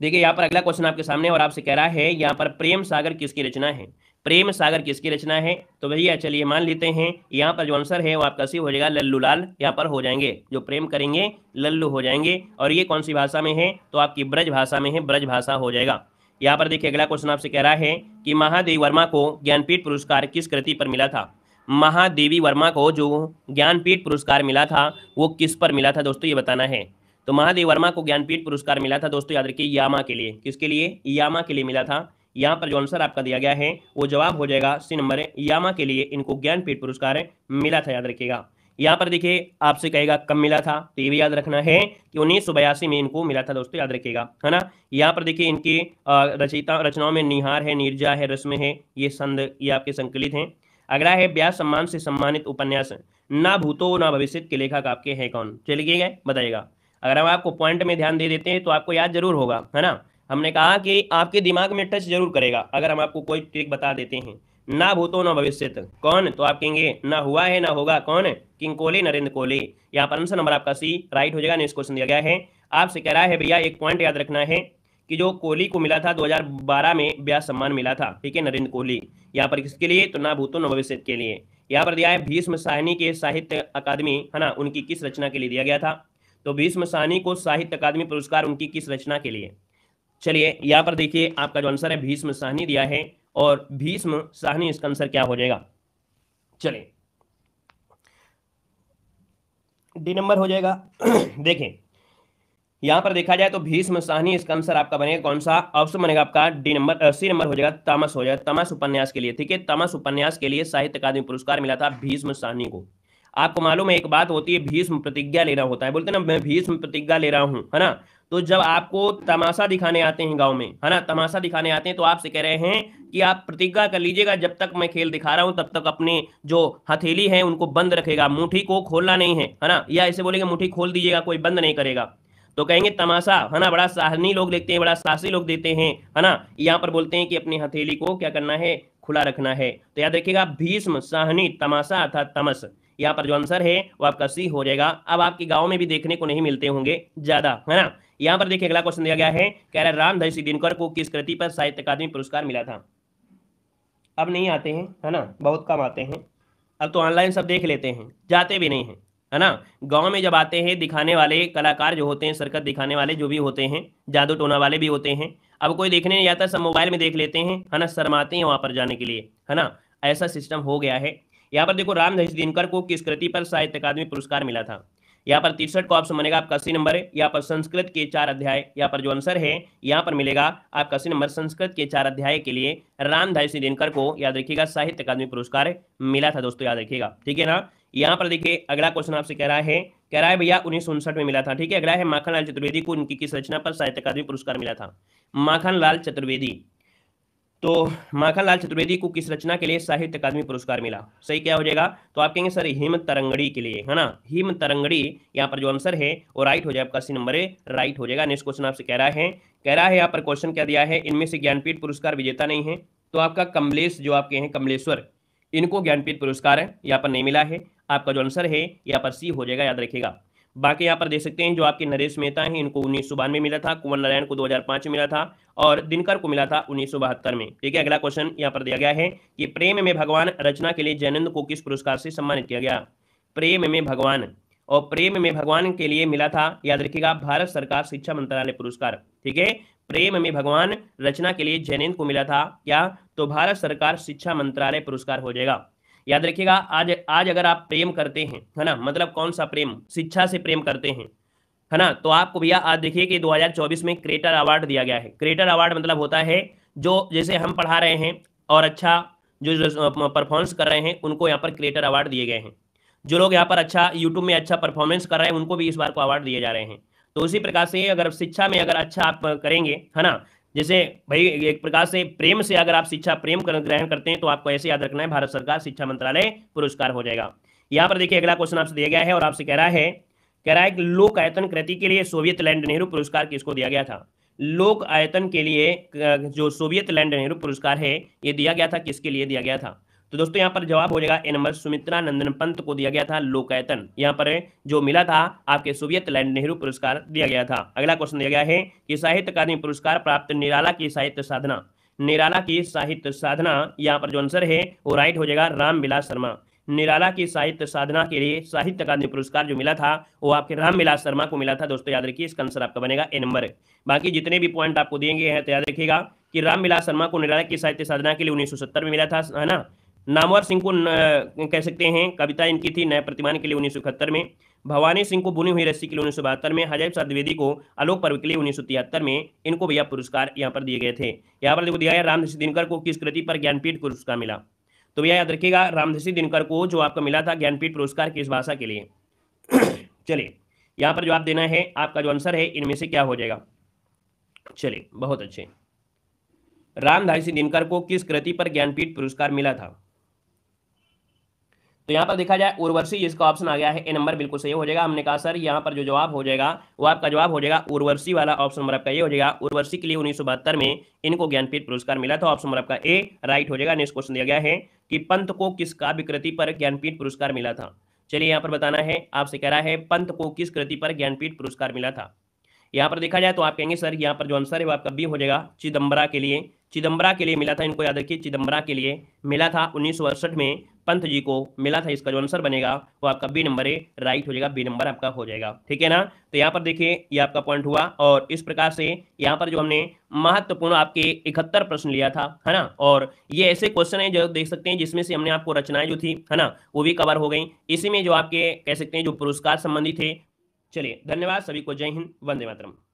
देखिए यहाँ पर अगला क्वेश्चन आपके सामने और आपसे कह रहा है यहाँ पर प्रेम सागर किसकी रचना है प्रेम सागर किसकी रचना है तो भैया चलिए मान लेते हैं यहाँ पर जो आंसर है वो आपका सी हो जाएगा लल्लू लाल यहाँ पर हो जाएंगे जो प्रेम करेंगे लल्लू हो जाएंगे और ये कौन सी भाषा में है तो आपकी ब्रज भाषा में है ब्रज भाषा हो जाएगा यहाँ पर देखिए अगला क्वेश्चन आपसे कह रहा है कि महादेवी वर्मा को ज्ञानपीठ पुरस्कार किस कृति पर मिला था महादेवी वर्मा को जो ज्ञानपीठ पुरस्कार मिला था वो किस पर मिला था दोस्तों ये बताना है तो महादेव वर्मा को ज्ञानपीठ पुरस्कार मिला था दोस्तों याद रखिए यामा के लिए किसके लिए यामा के लिए मिला था यहाँ पर जो आंसर आपका दिया गया है वो जवाब हो जाएगा सी नंबर यामा के लिए इनको ज्ञानपीठ पुरस्कार मिला था याद रखिएगा यहाँ पर देखिए आपसे कहेगा कब मिला था तो ये भी याद रखना है कि उन्नीस में इनको मिला था दोस्तों याद रखिएगा है ना यहाँ पर देखिए इनकी रचयिता रचनाओं में निहार है निर्जा है रस्म है ये संद ये आपके संकलित हैं अगला है ब्यास सम्मान से सम्मानित उपन्यास ना भूतो ना भविष्य के लेखक आपके हैं कौन गए बताइएगा अगर हम आपको पॉइंट में ध्यान दे देते हैं तो आपको याद जरूर होगा है ना हमने कहा कि आपके दिमाग में टच जरूर करेगा अगर हम आपको कोई ट्रिक बता देते हैं ना भूतो ना भविष्य कौन तो आप कहेंगे ना हुआ है ना होगा कौन किंग कोहली नरेंद्र कोहली यहाँ पर आंसर नंबर आपका सी राइट हो जाएगा नेक्स्ट क्वेश्चन दिया गया है आपसे कह रहा है भैया एक पॉइंट याद रखना है कि जो कोहली को मिला था 2012 में व्यास सम्मान मिला था ठीक है नरेंद्र कोहली यहाँ पर किसके लिए तो ना भूतो न भविष्य के लिए यहाँ पर दिया है भीष्म साहनी के साहित्य अकादमी है ना उनकी किस रचना के लिए दिया गया था तो भीष्म साहनी को साहित्य अकादमी पुरस्कार उनकी किस रचना के लिए चलिए यहाँ पर देखिए आपका जो आंसर है भीष्म साहनी दिया है और भीष्म साहनी इसका आंसर क्या हो जाएगा चलिए डी नंबर हो जाएगा देखें यहां पर देखा जाए तो भीष्म साहनी इसका आंसर आपका बनेगा कौन सा ऑप्शन बनेगा आपका डी नंबर सी नंबर हो जाएगा तमस हो जाएगा तमस उपन्यास के लिए ठीक है तमस उपन्यास के लिए साहित्य अकादमी पुरस्कार मिला था भीष्म साहनी को आपको मालूम है एक बात होती है भीष्म प्रतिज्ञा लेना होता है बोलते ना मैं भीष्म प्रतिज्ञा ले रहा हूँ है ना तो जब आपको तमाशा दिखाने आते हैं गांव में है ना तमाशा दिखाने आते हैं तो आपसे कह रहे हैं कि आप प्रतिज्ञा कर लीजिएगा जब तक मैं खेल दिखा रहा हूं तब तक अपने जो हथेली है उनको बंद रखेगा मुठी को खोलना नहीं है है ना या ऐसे बोलेगा मुठी खोल दीजिएगा कोई बंद नहीं करेगा तो कहेंगे तमाशा है ना बड़ा साहनी लोग देखते हैं बड़ा साहसी लोग देते हैं है ना यहाँ पर बोलते हैं कि अपनी हथेली को क्या करना है खुला रखना है तो याद रखिएगा भीष्म साहनी तमाशा अर्थात तमस यहाँ पर जो आंसर है वो आपका सी हो जाएगा अब आपके गाँव में भी देखने को नहीं मिलते होंगे ज्यादा है ना यहाँ पर देखिए अगला क्वेश्चन दिया गया है कह रहा है सिंह दिनकर को किस कृति पर साहित्य अकादमी पुरस्कार मिला था अब नहीं आते हैं है ना बहुत कम आते हैं अब तो ऑनलाइन सब देख लेते हैं जाते भी नहीं हैं है ना गांव में जब आते हैं दिखाने वाले कलाकार जो होते हैं सरकत दिखाने वाले जो भी होते हैं जादू टोना वाले भी होते हैं अब कोई देखने नहीं जाता सब मोबाइल में देख लेते हैं है ना शर्माते हैं वहाँ पर जाने के लिए है ना ऐसा सिस्टम हो गया है यहाँ पर देखो रामधर दिनकर को किस कृति पर साहित्य अकादमी पुरस्कार मिला था यहाँ पर तिरसठ को ऑप्शन बनेगा आपका सी नंबर यहाँ पर संस्कृत के चार अध्याय यहाँ पर जो आंसर है यहाँ पर मिलेगा आपका सी नंबर संस्कृत के चार अध्याय के लिए रामधाई सिंह दिनकर को याद रखिएगा साहित्य अकादमी पुरस्कार मिला था दोस्तों याद रखिएगा ठीक है ना यहाँ पर देखिए अगला क्वेश्चन आपसे कह रहा है कह रहा है भैया उन्नीस में मिला था ठीक है अगला है माखनलाल चतुर्वेदी को उनकी किस रचना पर साहित्य अकादमी पुरस्कार मिला था माखनलाल चतुर्वेदी तो माखनलाल चतुर्वेदी को किस रचना के लिए साहित्य अकादमी पुरस्कार मिला सही क्या हो जाएगा तो आप कहेंगे सर हिम तरंगड़ी के लिए है ना हिम तरंगड़ी यहाँ पर जो आंसर है वो राइट हो जाएगा आपका सी नंबर राइट हो जाएगा नेक्स्ट क्वेश्चन आपसे कह रहा है कह रहा है यहाँ पर क्वेश्चन क्या दिया है इनमें से ज्ञानपीठ पुरस्कार विजेता नहीं है तो आपका कमलेश जो आपके हैं कमलेश्वर इनको ज्ञानपीठ पुरस्कार यहाँ पर नहीं मिला है आपका जो आंसर है यहाँ पर सी हो जाएगा याद रखेगा बाकी यहाँ पर देख सकते हैं जो आपके नरेश मेहता हैं इनको उन्नीस में मिला था कुंवर नारायण को 2005 में मिला था और दिनकर को मिला था उन्नीस में ठीक है अगला क्वेश्चन यहाँ पर दिया गया है कि प्रेम में भगवान रचना के लिए जयनंद को किस पुरस्कार से सम्मानित किया गया प्रेम में भगवान और प्रेम में भगवान के लिए मिला था याद रखिएगा भारत सरकार शिक्षा मंत्रालय पुरस्कार ठीक है प्रेम में भगवान रचना के लिए जैनंद को मिला था क्या तो भारत सरकार शिक्षा मंत्रालय पुरस्कार हो जाएगा याद रखिएगा आज आज अगर आप प्रेम करते हैं है ना मतलब कौन सा प्रेम शिक्षा से प्रेम करते हैं है ना तो आपको भैया आज देखिए कि 2024 में क्रेटर अवार्ड दिया गया है क्रेटर अवार्ड मतलब होता है जो जैसे हम पढ़ा रहे हैं और अच्छा जो, जो परफॉर्मेंस कर रहे हैं उनको यहाँ पर क्रिएटर अवार्ड दिए गए हैं जो लोग यहाँ पर अच्छा यूट्यूब में अच्छा परफॉर्मेंस कर रहे हैं उनको भी इस बार को अवार्ड दिए जा रहे हैं तो उसी प्रकार से अगर शिक्षा में अगर अच्छा आप करेंगे है ना जैसे भाई एक प्रकार से प्रेम से अगर आप शिक्षा प्रेम ग्रहण करते हैं तो आपको ऐसे याद रखना है भारत सरकार शिक्षा मंत्रालय पुरस्कार हो जाएगा यहाँ पर देखिए अगला क्वेश्चन आपसे दिया गया है और आपसे कह रहा है कह रहा है कि लोक आयतन कृति के लिए सोवियत लैंड नेहरू पुरस्कार किसको दिया गया था लोक आयतन के लिए जो सोवियत लैंड नेहरू पुरस्कार है ये दिया गया था किसके लिए दिया गया था तो दोस्तों यहाँ पर जवाब हो जाएगा A number Sumitranandan Pant को दिया गया था लोकायतन यहाँ पर जो मिला था आपके सोवियत लैंड नेहरू पुरस्कार दिया गया था अगला क्वेश्चन दिया गया है कि साहित्य अकादमी पुरस्कार प्राप्त निराला की साहित्य साधना निराला की साहित्य साधना यहाँ पर जो आंसर है वो राइट हो जाएगा रामविलास शर्मा निराला की साहित्य साधना के लिए साहित्य अकादमी पुरस्कार जो मिला था वो आपके राम मिलास शर्मा को मिला था दोस्तों याद रखिए इसका आंसर आपका बनेगा ए नंबर बाकी जितने भी पॉइंट आपको देंगे हैं तो याद रखिएगा कि राम मिलास शर्मा को निराला की साहित्य साधना के लिए 1970 में मिला था है ना नामवर सिंह को न, कह सकते हैं कविता इनकी थी नए प्रतिमान के लिए उन्नीस में भवानी सिंह को बुनी हुई रस्सी के लिए उन्नीस में हजैब शाह द्विवेदी को आलोक पर्व के लिए उन्नीस में इनको भैया पुरस्कार यहाँ पर दिए गए थे यहाँ पर देखो दिया है रामधसी दिनकर को किस कृति पर ज्ञानपीठ पुरस्कार मिला तो भैया याद रखिएगा रामधसी दिनकर को जो आपका मिला था ज्ञानपीठ पुरस्कार किस भाषा के लिए चलिए यहाँ पर जवाब देना है आपका जो आंसर है इनमें से क्या हो जाएगा चलिए बहुत अच्छे रामधारी सिंह दिनकर को किस कृति पर ज्ञानपीठ पुरस्कार मिला था तो यहाँ पर देखा जाए उर्वशी जिसका ऑप्शन आ गया है ए नंबर बिल्कुल सही हो जाएगा हमने कहा सर यहाँ पर जो जवाब हो जाएगा वो आपका जवाब हो जाएगा उर्वशी वाला ऑप्शन नंबर आपका ये हो जाएगा उर्वशी के लिए उन्नीस में इनको ज्ञानपीठ पुरस्कार मिला था ऑप्शन नंबर आपका ए राइट हो जाएगा नेक्स्ट क्वेश्चन दिया गया है कि पंत को किस काव्य कृति पर ज्ञानपीठ पुरस्कार मिला था चलिए यहाँ पर बताना है आपसे कह रहा है पंत को किस कृति पर ज्ञानपीठ पुरस्कार मिला था यहाँ पर देखा जाए तो आप कहेंगे सर यहाँ पर जो आंसर है वो आपका बी हो जाएगा चिदम्बरा के लिए चिदम्बरा के लिए मिला था इनको याद रखिए चिदम्बरा के लिए मिला था उन्नीस में पंत जी को मिला था इसका जो आंसर बनेगा वो आपका बी नंबर है राइट हो जाएगा बी नंबर आपका हो जाएगा ठीक है ना तो यहाँ पर देखिए ये आपका पॉइंट हुआ और इस प्रकार से यहाँ पर जो हमने महत्वपूर्ण आपके इकहत्तर प्रश्न लिया था है ना और ये ऐसे क्वेश्चन है जो देख सकते हैं जिसमें से हमने आपको रचनाएं जो थी है ना वो भी कवर हो गई इसी में जो आपके कह सकते हैं जो पुरस्कार संबंधी थे चलिए धन्यवाद सभी को जय हिंद वंदे मातरम